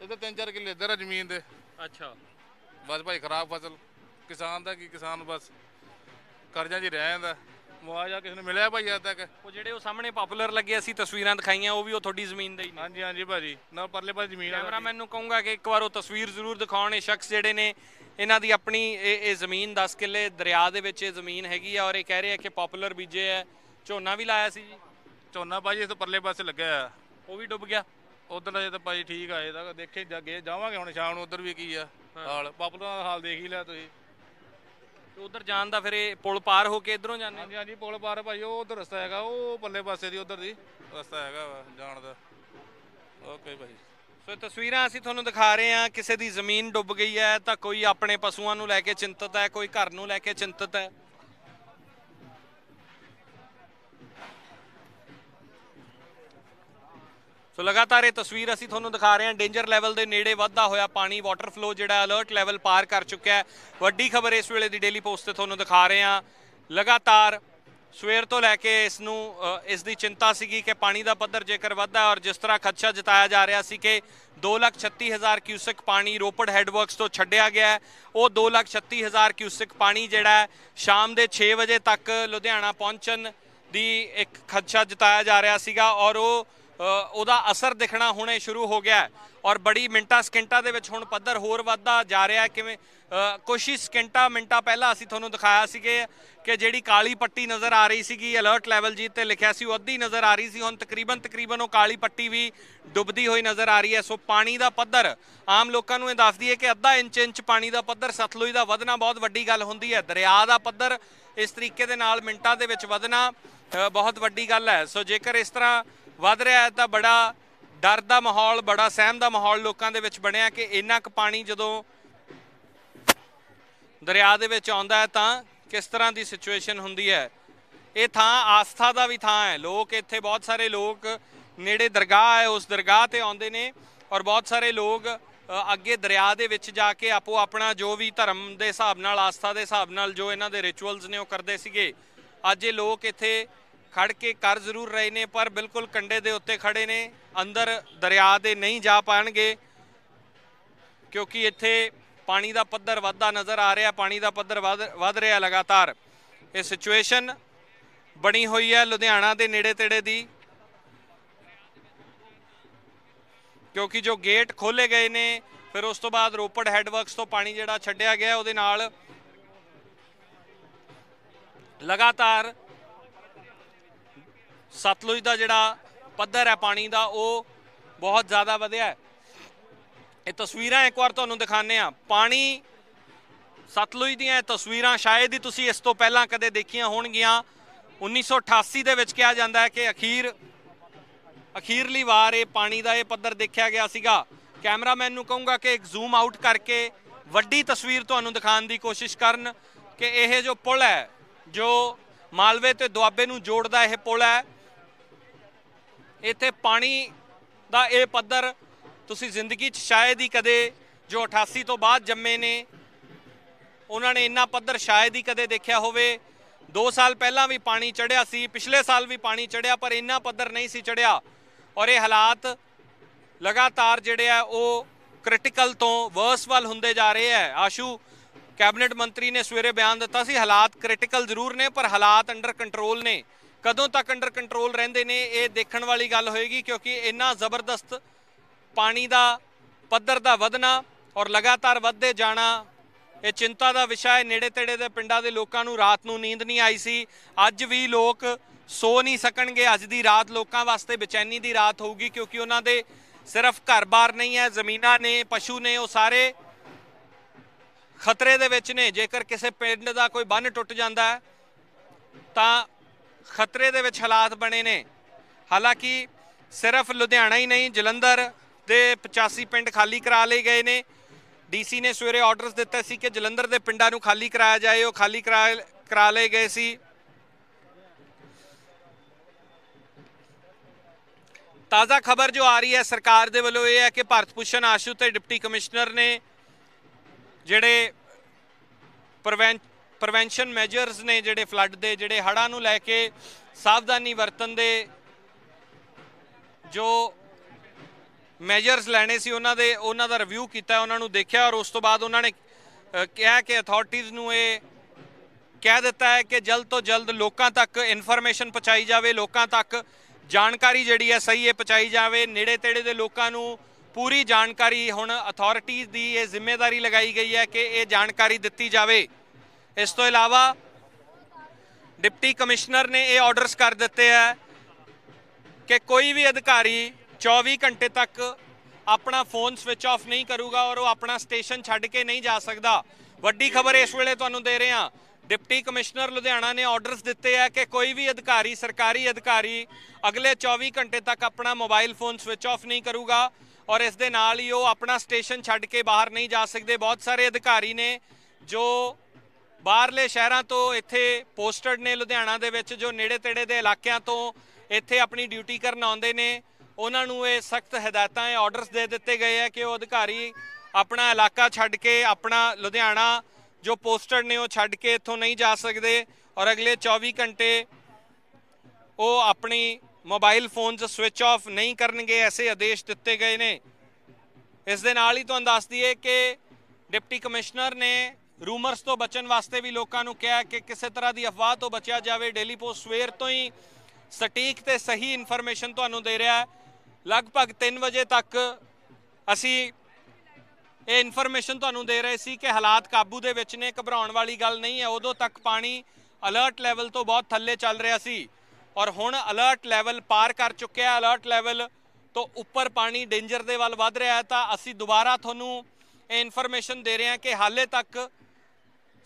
ਇਹਦੇ 3-4 ਕਿੱਲੇ ਇਧਰ ਆ ਜ਼ਮੀਨ ਦੇ ਅੱਛਾ ਬਸ ਭਾਈ ਖਰਾਬ ਫਸਲ ਕਿਸਾਨ ਦਾ ਕੀ ਕਿਸਾਨ ਬਸ ਕਰਜ਼ਾ ਜੀ ਰਹਿ ਜਾਂਦਾ ਮੁਆਵਜ਼ਾ ਕਿਸ ਨੂੰ ਮਿਲਿਆ ਭਾਈ ਅੱਜ ਤੱਕ ਉਹ ਜਿਹੜੇ ਉਹ ਸਾਹਮਣੇ ਪਪੂਲਰ ਲੱਗੇ ਅਸੀਂ ਤਸਵੀਰਾਂ ਦਿਖਾਈਆਂ ਉਹ ਵੀ ਉਹ ਤੁਹਾਡੀ ਜ਼ਮੀਨ ਦੇ ਹੀ ਨੇ ਹਾਂਜੀ ਹਾਂਜੀ ਭਾਜੀ ਨਾ ਪਰਲੇ ਪਾਸੇ ਜ਼ਮੀਨ ਆ ਕੈਮਰਾਮੈਨ ਨੂੰ ਕਹੂੰਗਾ ਕਿ ਇੱਕ ਵਾਰ ਉਹ ਤਸਵੀਰ ਜ਼ਰੂਰ ਦਿਖਾਉਣ ਇਹ ਸ਼ਖਸ ਜਿਹੜੇ ਨੇ ਇਹਨਾਂ ਦੀ ਆਪਣੀ ਇਹ ਇਹ ਜ਼ਮੀਨ 10 ਕਿੱਲੇ ਦਰਿਆ ਦੇ ਵਿੱਚ ਇਹ ਜ਼ਮੀਨ ਹੈਗੀ ਆ ਔਰ ਇਹ ਕਹਿ ਰਹੇ ਆ ਕਿ ਪਪੂਲਰ ਬੀਜੇ ਆ ਝੋਨਾ ਵੀ ਲਾਇਆ ਸੀ ਜੀ ਝੋਨਾ ਭਾਜੀ ਇਸ ਤੋਂ ਪਰਲੇ ਪਾਸੇ ਲੱਗਿਆ ਆ ਉਹ ਵੀ ਡੁੱਬ ਗਿਆ ਉਧਰ ਜੇ ਤਾਂ ਭਾਜੀ ਠੀਕ ਆ ਇਹਦਾ ਦੇਖੇ ਜਾਗੇ ਜਾਵਾਂਗੇ ਹੁਣ ਸ਼ਾਮ ਨੂੰ ਉਧਰ ਵੀ ਕੀ ਆ ਹਾਲ ਪਪੂਲਰ ਦਾ ਹਾਲ ਦੇਖ ਹੀ ਲਿਆ ਤੁਸੀਂ ਉਧਰ ਜਾਣ ਦਾ ਫਿਰ ਇਹ ਪੁਲ ਪਾਰ ਹੋ ਕੇ ਇਧਰੋਂ ਜਾਂਦੇ ਹਾਂਜੀ ਹਾਂਜੀ ਪੁਲ ਪਾਰ ਭਾਈ ਉਹ ਉਧਰ ਰਸਤਾ ਹੈਗਾ ਉਹ ਬੱਲੇ ਪਾਸੇ ਦੀ ਉਧਰ ਦੀ ਰਸਤਾ ਹੈਗਾ ਜਾਣ ਦਾ ਓਕੇ ਭਾਈ ਸੋ ਇਹ ਤਸਵੀਰਾਂ ਅਸੀਂ ਤੁਹਾਨੂੰ ਦਿਖਾ ਰਹੇ ਹਾਂ ਕਿਸੇ ਦੀ ਜ਼ਮੀਨ ਡੁੱਬ ਗਈ ਹੈ ਤਾਂ ਕੋਈ ਆਪਣੇ ਪਸ਼ੂਆਂ ਨੂੰ ਲੈ ਕੇ ਚਿੰਤਤ ਹੈ ਕੋਈ ਘਰ ਨੂੰ ਲੈ ਕੇ ਚਿੰਤਤ ਹੈ ਸੋ ਲਗਾਤਾਰ ਇਹ ਤਸਵੀਰ ਅਸੀਂ ਤੁਹਾਨੂੰ ਦਿਖਾ ਰਹੇ ਹਾਂ ਡੇਂਜਰ ਲੈਵਲ ਦੇ ਨੇੜੇ ਵੱਧਦਾ ਹੋਇਆ ਪਾਣੀ ਵਾਟਰ ਫਲੋ ਜਿਹੜਾ ਅਲਰਟ ਲੈਵਲ ਪਾਰ ਕਰ ਚੁੱਕਿਆ ਹੈ ਵੱਡੀ ਖਬਰ ਇਸ ਵੇਲੇ ਦੀ ਡੇਲੀ ਪੋਸਟ ਤੇ ਤੁਹਾਨੂੰ ਦਿਖਾ ਰਹੇ ਹਾਂ ਲਗਾਤਾਰ ਸਵੇਰ ਤੋਂ ਲੈ ਕੇ ਇਸ ਨੂੰ ਇਸ ਦੀ ਚਿੰਤਾ ਸੀਗੀ ਕਿ ਪਾਣੀ ਦਾ ਪੱਧਰ ਜੇਕਰ ਵੱਧਦਾ ਔਰ ਜਿਸ ਤਰ੍ਹਾਂ ਖਦਸ਼ਾ ਜਤਾਇਆ ਜਾ ਰਿਹਾ ਸੀ ਕਿ 236000 ਕਿਊਸਿਕ ਪਾਣੀ ਰੋਪੜ ਹੈਡਵਰਕਸ ਤੋਂ ਛੱਡਿਆ ਗਿਆ ਉਹ 236000 ਕਿਊਸਿਕ ਪਾਣੀ ਜਿਹੜਾ ਸ਼ਾਮ ਦੇ 6 ਵਜੇ ਤੱਕ ਲੁਧਿਆਣਾ ਪਹੁੰਚਣ ਦੀ ਇੱਕ ਖਦਸ਼ਾ ਜਤਾਇਆ ਜਾ ਰਿਹਾ ਸੀਗਾ ਔਰ ਉਹ ਉਹਦਾ ਅਸਰ ਦਿਖਣਾ ਹੁਣੇ ਸ਼ੁਰੂ ਹੋ ਗਿਆ ਔਰ ਬੜੀ ਮਿੰਟਾਂ ਸਕਿੰਟਾਂ ਦੇ ਵਿੱਚ ਹੁਣ ਪੱਧਰ ਹੋਰ ਵੱਧਦਾ ਜਾ ਰਿਹਾ ਕਿਵੇਂ ਕੋਸ਼ਿਸ਼ ਸਕਿੰਟਾਂ ਮਿੰਟਾਂ ਪਹਿਲਾਂ ਅਸੀਂ ਤੁਹਾਨੂੰ ਦਿਖਾਇਆ ਸੀਗੇ ਕਿ ਜਿਹੜੀ ਕਾਲੀ ਪੱਟੀ ਨਜ਼ਰ ਆ ਰਹੀ ਸੀਗੀ ਅਲਰਟ ਲੈਵਲ ਜੀ ਤੇ ਲਿਖਿਆ ਸੀ ਉਹ ਅੱਧੀ ਨਜ਼ਰ ਆ ਰਹੀ ਸੀ ਹੁਣ ਤਕਰੀਬਨ ਤਕਰੀਬਨ ਉਹ ਕਾਲੀ ਪੱਟੀ ਵੀ ਡੁੱਬਦੀ ਹੋਈ ਨਜ਼ਰ ਆ ਰਹੀ ਹੈ ਸੋ ਪਾਣੀ ਦਾ ਪੱਧਰ ਆਮ ਲੋਕਾਂ ਨੂੰ ਇਹ ਦੱਸਦੀ ਹੈ ਕਿ ਅੱਧਾ ਇੰਚ ਇੰਚ ਪਾਣੀ ਦਾ ਪੱਧਰ ਸਤਲੁਜ ਦਾ ਵਧਣਾ ਬਹੁਤ ਵੱਡੀ ਗੱਲ ਹੁੰਦੀ ਹੈ ਦਰਿਆ ਦਾ ਪੱਧਰ ਇਸ ਤਰੀਕੇ ਦੇ ਨਾਲ ਮਿੰਟਾਂ ਦੇ ਵਿੱਚ ਵਧਣਾ ਬਹੁਤ ਵੱਡੀ ਗੱਲ ਹੈ ਸੋ ਜੇਕਰ ਇਸ ਤਰ੍ਹਾਂ ਵੱਧ ਰਿਹਾ ਹੈ ਤਾਂ ਬੜਾ ਡਰ ਦਾ ਮਾਹੌਲ ਬੜਾ ਸਹਿਮ ਦਾ ਮਾਹੌਲ ਲੋਕਾਂ ਦੇ ਵਿੱਚ ਬਣਿਆ ਕਿ ਇੰਨਾ ਕੁ ਪਾਣੀ ਜਦੋਂ ਦਰਿਆ ਦੇ ਵਿੱਚ ਆਉਂਦਾ ਹੈ ਤਾਂ ਕਿਸ ਤਰ੍ਹਾਂ ਦੀ ਸਿਚੁਏਸ਼ਨ ਹੁੰਦੀ ਹੈ ਇਹ ਥਾਂ ਆਸਥਾ ਦਾ ਵੀ ਥਾਂ ਹੈ ਲੋਕ ਇੱਥੇ ਬਹੁਤ ਸਾਰੇ ਲੋਕ ਨੇੜੇ ਦਰਗਾਹ ਹੈ ਉਸ ਦਰਗਾਹ ਤੇ ਆਉਂਦੇ ਨੇ ਔਰ ਬਹੁਤ ਸਾਰੇ ਲੋਕ ਅੱਗੇ ਦਰਿਆ ਦੇ ਵਿੱਚ ਜਾ ਕੇ ਆਪੋ ਆਪਣਾ ਜੋ ਵੀ ਧਰਮ ਦੇ ਹਿਸਾਬ ਨਾਲ ਆਸਥਾ ਦੇ ਹਿਸਾਬ ਨਾਲ ਜੋ ਇਹਨਾਂ ਦੇ ਰਿਚੁਅਲਸ ਨੇ ਉਹ ਕਰਦੇ ਸੀਗੇ ਅੱਜ ਇਹ ਲੋਕ ਇੱਥੇ ਖੜ ਕੇ ਕਰ ਜ਼ਰੂਰ ਰਹੇ ਨੇ ਪਰ ਬਿਲਕੁਲ ਕੰਡੇ ਦੇ ਉੱਤੇ ਖੜੇ ਨੇ ਅੰਦਰ ਦਰਿਆ ਦੇ ਨਹੀਂ ਜਾ ਪਾਣਗੇ ਕਿਉਂਕਿ ਇੱਥੇ ਪਾਣੀ ਦਾ ਪੱਧਰ ਵੱਧਦਾ ਨਜ਼ਰ ਆ ਰਿਹਾ ਪਾਣੀ ਦਾ ਪੱਧਰ ਵੱਧ ਰਿਹਾ ਲਗਾਤਾਰ ਇਹ ਸਿਚੁਏਸ਼ਨ ਬਣੀ ਹੋਈ ਹੈ ਲੁਧਿਆਣਾ ਦੇ ਨੇੜੇ ਤੇੜੇ ਦੀ ਕਿਉਂਕਿ ਜੋ ਗੇਟ ਖੋਲੇ ਗਏ ਨੇ ਫਿਰ ਉਸ ਤੋਂ ਬਾਅਦ ਰੋਪੜ ਹੈਡਵਰਕਸ ਤੋਂ ਪਾਣੀ ਜਿਹੜਾ ਛੱਡਿਆ ਗਿਆ ਉਹਦੇ ਨਾਲ ਲਗਾਤਾਰ ਸਤਲੁਜ ਦਾ ਜਿਹੜਾ ਪੱਧਰ ਹੈ ਪਾਣੀ ਦਾ ਉਹ ਬਹੁਤ ਜ਼ਿਆਦਾ ਵਧਿਆ ਹੈ ਇਹ ਤਸਵੀਰਾਂ ਇੱਕ ਵਾਰ ਤੁਹਾਨੂੰ ਦਿਖਾਣੇ ਆ ਪਾਣੀ ਸਤਲੁਜ ਦੀਆਂ ਇਹ ਤਸਵੀਰਾਂ ਸ਼ਾਇਦ ਹੀ ਤੁਸੀਂ ਇਸ ਤੋਂ ਪਹਿਲਾਂ ਕਦੇ ਦੇਖੀਆਂ ਹੋਣਗੀਆਂ 1988 ਦੇ ਵਿੱਚ ਕਿਹਾ ਜਾਂਦਾ ਹੈ ਕਿ ਅਖੀਰ ਅਖੀਰਲੀ ਵਾਰ ਇਹ ਪਾਣੀ ਦਾ ਇਹ ਪੱਧਰ ਦੇਖਿਆ ਗਿਆ ਸੀਗਾ ਕੈਮਰਾਮੈਨ ਨੂੰ ਕਹੂੰਗਾ ਕਿ ਇੱਕ ਜ਼ੂਮ ਆਊਟ ਕਰਕੇ ਵੱਡੀ ਤਸਵੀਰ ਤੁਹਾਨੂੰ ਦਿਖਾਉਣ ਦੀ ਕੋਸ਼ਿਸ਼ ਕਰਨ ਕਿ ਇਹ ਜੋ ਪੁਲ ਹੈ ਜੋ ਮਾਲਵੇ ਤੇ ਦੁਆਬੇ ਨੂੰ ਜੋੜਦਾ ਇਹ ਪੁਲ ਹੈ ਇੱਥੇ ਪਾਣੀ ਦਾ ਇਹ ਪੱਧਰ ਤੁਸੀਂ ਜ਼ਿੰਦਗੀ 'ਚ ਸ਼ਾਇਦ ਹੀ ਕਦੇ ਜੋ 88 ਤੋਂ ਬਾਅਦ ਜੰਮੇ ਨੇ ਉਹਨਾਂ ਨੇ ਇੰਨਾ ਪੱਧਰ ਸ਼ਾਇਦ ਹੀ ਕਦੇ ਦੇਖਿਆ ਹੋਵੇ 2 ਸਾਲ ਪਹਿਲਾਂ ਵੀ ਪਾਣੀ ਚੜਿਆ ਸੀ ਪਿਛਲੇ ਸਾਲ ਵੀ ਪਾਣੀ ਚੜਿਆ ਪਰ ਇੰਨਾ ਪੱਧਰ ਨਹੀਂ ਸੀ ਚੜਿਆ ਔਰ ਇਹ ਹਾਲਾਤ ਲਗਾਤਾਰ ਜਿਹੜੇ ਆ ਉਹ ਕ੍ਰਿਟੀਕਲ ਤੋਂ ਵਰਸ ਵੱਲ ਹੁੰਦੇ ਜਾ ਰਹੇ ਆ ਆਸ਼ੂ ਕੈਬਨਿਟ ਮੰਤਰੀ ਨੇ ਸਵੇਰੇ ਬਿਆਨ ਦਿੱਤਾ ਸੀ ਹਾਲਾਤ ਕ੍ਰਿਟੀਕਲ ਜ਼ਰੂਰ ਨੇ ਪਰ ਹਾਲਾਤ ਅੰਡਰ ਕੰਟਰੋਲ ਨੇ ਕਦੋਂ ਤੱਕ ਅੰਡਰ ਕੰਟਰੋਲ ਰਹਿੰਦੇ ਨੇ ਇਹ ਦੇਖਣ ਵਾਲੀ ਗੱਲ ਹੋਏਗੀ ਕਿਉਂਕਿ ਇੰਨਾ ਜ਼ਬਰਦਸਤ ਪਾਣੀ ਦਾ ਪੱਧਰ ਦਾ ਵਧਣਾ ਔਰ ਲਗਾਤਾਰ ਵੱਧਦੇ ਜਾਣਾ ਇਹ ਚਿੰਤਾ ਦਾ ਵਿਸ਼ਾ ਹੈ ਨੇੜੇ ਤੇੜੇ ਦੇ ਪਿੰਡਾਂ ਦੇ ਲੋਕਾਂ ਨੂੰ ਰਾਤ ਨੂੰ ਨੀਂਦ ਨਹੀਂ ਆਈ ਸੀ ਅੱਜ ਵੀ ਲੋਕ ਸੋ ਨਹੀਂ ਸਕਣਗੇ ਅੱਜ ਦੀ ਰਾਤ ਲੋਕਾਂ ਵਾਸਤੇ ਬੇਚੈਨੀ ਦੀ ਰਾਤ ਹੋਊਗੀ ਕਿਉਂਕਿ ਉਹਨਾਂ ਦੇ ਸਿਰਫ ਘਰ-ਬਾਰ ਨਹੀਂ ਹੈ ਜ਼ਮੀਨਾਂ ਨੇ ਪਸ਼ੂ ਨੇ ਉਹ ਸਾਰੇ ਖਤਰੇ ਦੇ ਵਿੱਚ ਨੇ ਜੇਕਰ ਕਿਸੇ ਪਿੰਡ ਦਾ ਕੋਈ ਬੰਨ ਟੁੱਟ ਜਾਂਦਾ ਤਾਂ ਖਤਰੇ ਦੇ ਵਿੱਚ ਹਾਲਾਤ ਬਣੇ ਨੇ ਹਾਲਾਂਕਿ ਸਿਰਫ ਲੁਧਿਆਣਾ ਹੀ ਨਹੀਂ ਜਲੰਧਰ ਦੇ 85 ਪਿੰਡ ਖਾਲੀ ਕਰਾ ਲਏ ਗਏ ਨੇ ਡੀਸੀ ਨੇ ਸਵੇਰੇ ਆਰਡਰਸ ਦਿੱਤੇ ਸੀ ਕਿ ਜਲੰਧਰ ਦੇ ਪਿੰਡਾਂ ਨੂੰ ਖਾਲੀ ਕਰਾਇਆ ਜਾਏ ਉਹ ਖਾਲੀ ਕਰਾ ਲਏ ਗਏ ਸੀ ਤਾਜ਼ਾ ਖਬਰ ਜੋ ਆ ਰਹੀ ਹੈ ਸਰਕਾਰ ਦੇ ਵੱਲੋਂ ਇਹ ਹੈ ਕਿ ਭਾਰਤ ਪੁਸ਼ਨ ਆਸ਼ੂ ਤੇ ਡਿਪਟੀ ਕਮਿਸ਼ਨਰ ਨੇ ਜਿਹੜੇ ਪ੍ਰਵੈਂਟ ਪ੍ਰੀਵੈਂਸ਼ਨ ਮੈਜਰਸ ਨੇ ਜਿਹੜੇ ਫਲੱਡ ਦੇ ਜਿਹੜੇ ਹੜਾਂ ਨੂੰ ਲੈ ਕੇ ਸਾਵਧਾਨੀ ਵਰਤਣ ਦੇ ਜੋ ਮੈਜਰਸ ਲੈਣੇ ਸੀ ਉਹਨਾਂ ਦੇ ਉਹਨਾਂ ਦਾ ਰਿਵਿਊ ਕੀਤਾ ਉਹਨਾਂ ਨੂੰ ਦੇਖਿਆ ਔਰ ਉਸ ਤੋਂ ਬਾਅਦ ਉਹਨਾਂ ਨੇ ਕਿਹਾ ਕਿ ਅਥਾਰਟੀਆਂ ਨੂੰ ਇਹ ਕਹਿ ਦਿੱਤਾ ਹੈ ਕਿ ਜਲਦ ਤੋਂ ਜਲਦ ਲੋਕਾਂ ਤੱਕ ਇਨਫੋਰਮੇਸ਼ਨ ਪਹੁੰਚਾਈ ਜਾਵੇ ਲੋਕਾਂ ਤੱਕ ਜਾਣਕਾਰੀ ਜਿਹੜੀ ਹੈ ਸਹੀ ਇਹ ਪਹੁੰਚਾਈ ਜਾਵੇ ਨੇੜੇ ਤੇੜੇ ਦੇ ਲੋਕਾਂ ਨੂੰ ਪੂਰੀ ਜਾਣਕਾਰੀ ਹੁਣ ਅਥਾਰਟੀਆਂ ਦੀ ਇਹ ਜ਼ਿੰਮੇਵਾਰੀ ਲਗਾਈ ਗਈ ਹੈ ਕਿ ਇਹ ਜਾਣਕਾਰੀ ਦਿੱਤੀ ਜਾਵੇ ਇਸ ਤੋਂ ਇਲਾਵਾ ਡਿਪਟੀ ਕਮਿਸ਼ਨਰ ਨੇ ਇਹ ਆਰਡਰਸ ਕਰ ਦਿੱਤੇ ਹੈ ਕਿ ਕੋਈ ਵੀ ਅਧਿਕਾਰੀ 24 ਘੰਟੇ ਤੱਕ ਆਪਣਾ ਫੋਨ ਸਵਿਚ ਆਫ ਨਹੀਂ ਕਰੂਗਾ ਔਰ ਉਹ ਆਪਣਾ ਸਟੇਸ਼ਨ ਛੱਡ ਕੇ ਨਹੀਂ ਜਾ ਸਕਦਾ ਵੱਡੀ ਖਬਰ ਇਸ ਵੇਲੇ ਤੁਹਾਨੂੰ ਦੇ ਰਹੇ ਹਾਂ ਡਿਪਟੀ ਕਮਿਸ਼ਨਰ ਲੁਧਿਆਣਾ ਨੇ ਆਰਡਰਸ ਦਿੱਤੇ ਆ ਕਿ ਕੋਈ ਵੀ ਅਧਿਕਾਰੀ ਸਰਕਾਰੀ ਅਧਿਕਾਰੀ ਅਗਲੇ 24 ਘੰਟੇ ਤੱਕ ਆਪਣਾ ਮੋਬਾਈਲ ਫੋਨ ਸਵਿਚ ਆਫ ਨਹੀਂ ਕਰੂਗਾ ਔਰ ਇਸ ਦੇ ਨਾਲ ਹੀ ਉਹ ਆਪਣਾ ਸਟੇਸ਼ਨ ਛੱਡ ਕੇ ਬਾਹਰ ਨਹੀਂ ਜਾ ਸਕਦੇ ਬਹੁਤ ਸਾਰੇ ਅਧਿਕਾਰੀ ਨੇ ਜੋ ਬਾਹਰਲੇ ਸ਼ਹਿਰਾਂ ਤੋਂ ਇੱਥੇ ਪੋਸਟਡ ਨੇ ਲੁਧਿਆਣਾ ਦੇ ਵਿੱਚ ਜੋ ਨੇੜੇ ਤੇੜੇ ਦੇ ਇਲਾਕਿਆਂ ਤੋਂ ਇੱਥੇ ਆਪਣੀ ਡਿਊਟੀ ਕਰਨ ਆਉਂਦੇ ਨੇ ਉਹਨਾਂ ਨੂੰ ਇਹ ਸਖਤ ਹਦਾਇਤਾਂ ਇਹ ਆਰਡਰਸ ਦੇ ਦਿੱਤੇ ਗਏ ਆ ਕਿ ਉਹ ਅਧਿਕਾਰੀ ਆਪਣਾ ਇਲਾਕਾ ਛੱਡ ਕੇ ਆਪਣਾ ਲੁਧਿਆਣਾ ਜੋ ਪੋਸਟਡ ਨੇ ਉਹ ਛੱਡ ਕੇ ਇੱਥੋਂ ਨਹੀਂ ਜਾ ਸਕਦੇ ਔਰ ਅਗਲੇ 24 ਘੰਟੇ ਉਹ ਆਪਣੀ ਮੋਬਾਈਲ ਫੋਨਸ ਸਵਿਚ ਆਫ ਨਹੀਂ ਕਰਨਗੇ ਐਸੇ ਆਦੇਸ਼ ਦਿੱਤੇ ਗਏ ਨੇ ਇਸ ਦੇ ਨਾਲ ਹੀ ਤੁਹਾਨੂੰ ਦੱਸ ਦਈਏ ਕਿ ਡਿਪਟੀ ਕਮਿਸ਼ਨਰ ਨੇ ਰੂਮਰਸ ਤੋਂ ਬਚਣ ਵਾਸਤੇ ਵੀ ਲੋਕਾਂ ਨੂੰ ਕਿਹਾ ਕਿ ਕਿਸੇ ਤਰ੍ਹਾਂ ਦੀ ਅਫਵਾਹ ਤੋਂ ਬਚਿਆ ਜਾਵੇ ਡੇਲੀ ਪੋਸਟ ਸਵੇਰ ਤੋਂ ਹੀ ਸਟੀਕ ਤੇ ਸਹੀ ਇਨਫੋਰਮੇਸ਼ਨ ਤੁਹਾਨੂੰ ਦੇ ਰਿਹਾ ਹੈ ਲਗਭਗ 3 ਵਜੇ ਤੱਕ ਅਸੀਂ ਇਹ ਇਨਫੋਰਮੇਸ਼ਨ ਤੁਹਾਨੂੰ ਦੇ ਰਹੇ ਸੀ ਕਿ ਹਾਲਾਤ ਕਾਬੂ ਦੇ ਵਿੱਚ ਨੇ ਘਬਰਾਉਣ ਵਾਲੀ ਗੱਲ ਨਹੀਂ ਹੈ ਉਦੋਂ ਤੱਕ ਪਾਣੀ ਅਲਰਟ ਲੈਵਲ ਤੋਂ ਬਹੁਤ ਥੱਲੇ ਚੱਲ ਰਿਹਾ ਸੀ ਔਰ ਹੁਣ ਅਲਰਟ ਲੈਵਲ ਪਾਰ ਕਰ ਚੁੱਕਿਆ ਹੈ ਅਲਰਟ ਲੈਵਲ ਤੋਂ ਉੱਪਰ ਪਾਣੀ ਡੇਂਜਰ ਦੇ ਵੱਲ ਵੱਧ ਰਿਹਾ ਹੈ ਤਾਂ ਅਸੀਂ ਦੁਬਾਰਾ ਤੁਹਾਨੂੰ ਇਹ ਇਨਫੋਰਮੇਸ਼ਨ ਦੇ ਰਹੇ ਹਾਂ ਕਿ ਹਾਲੇ ਤੱਕ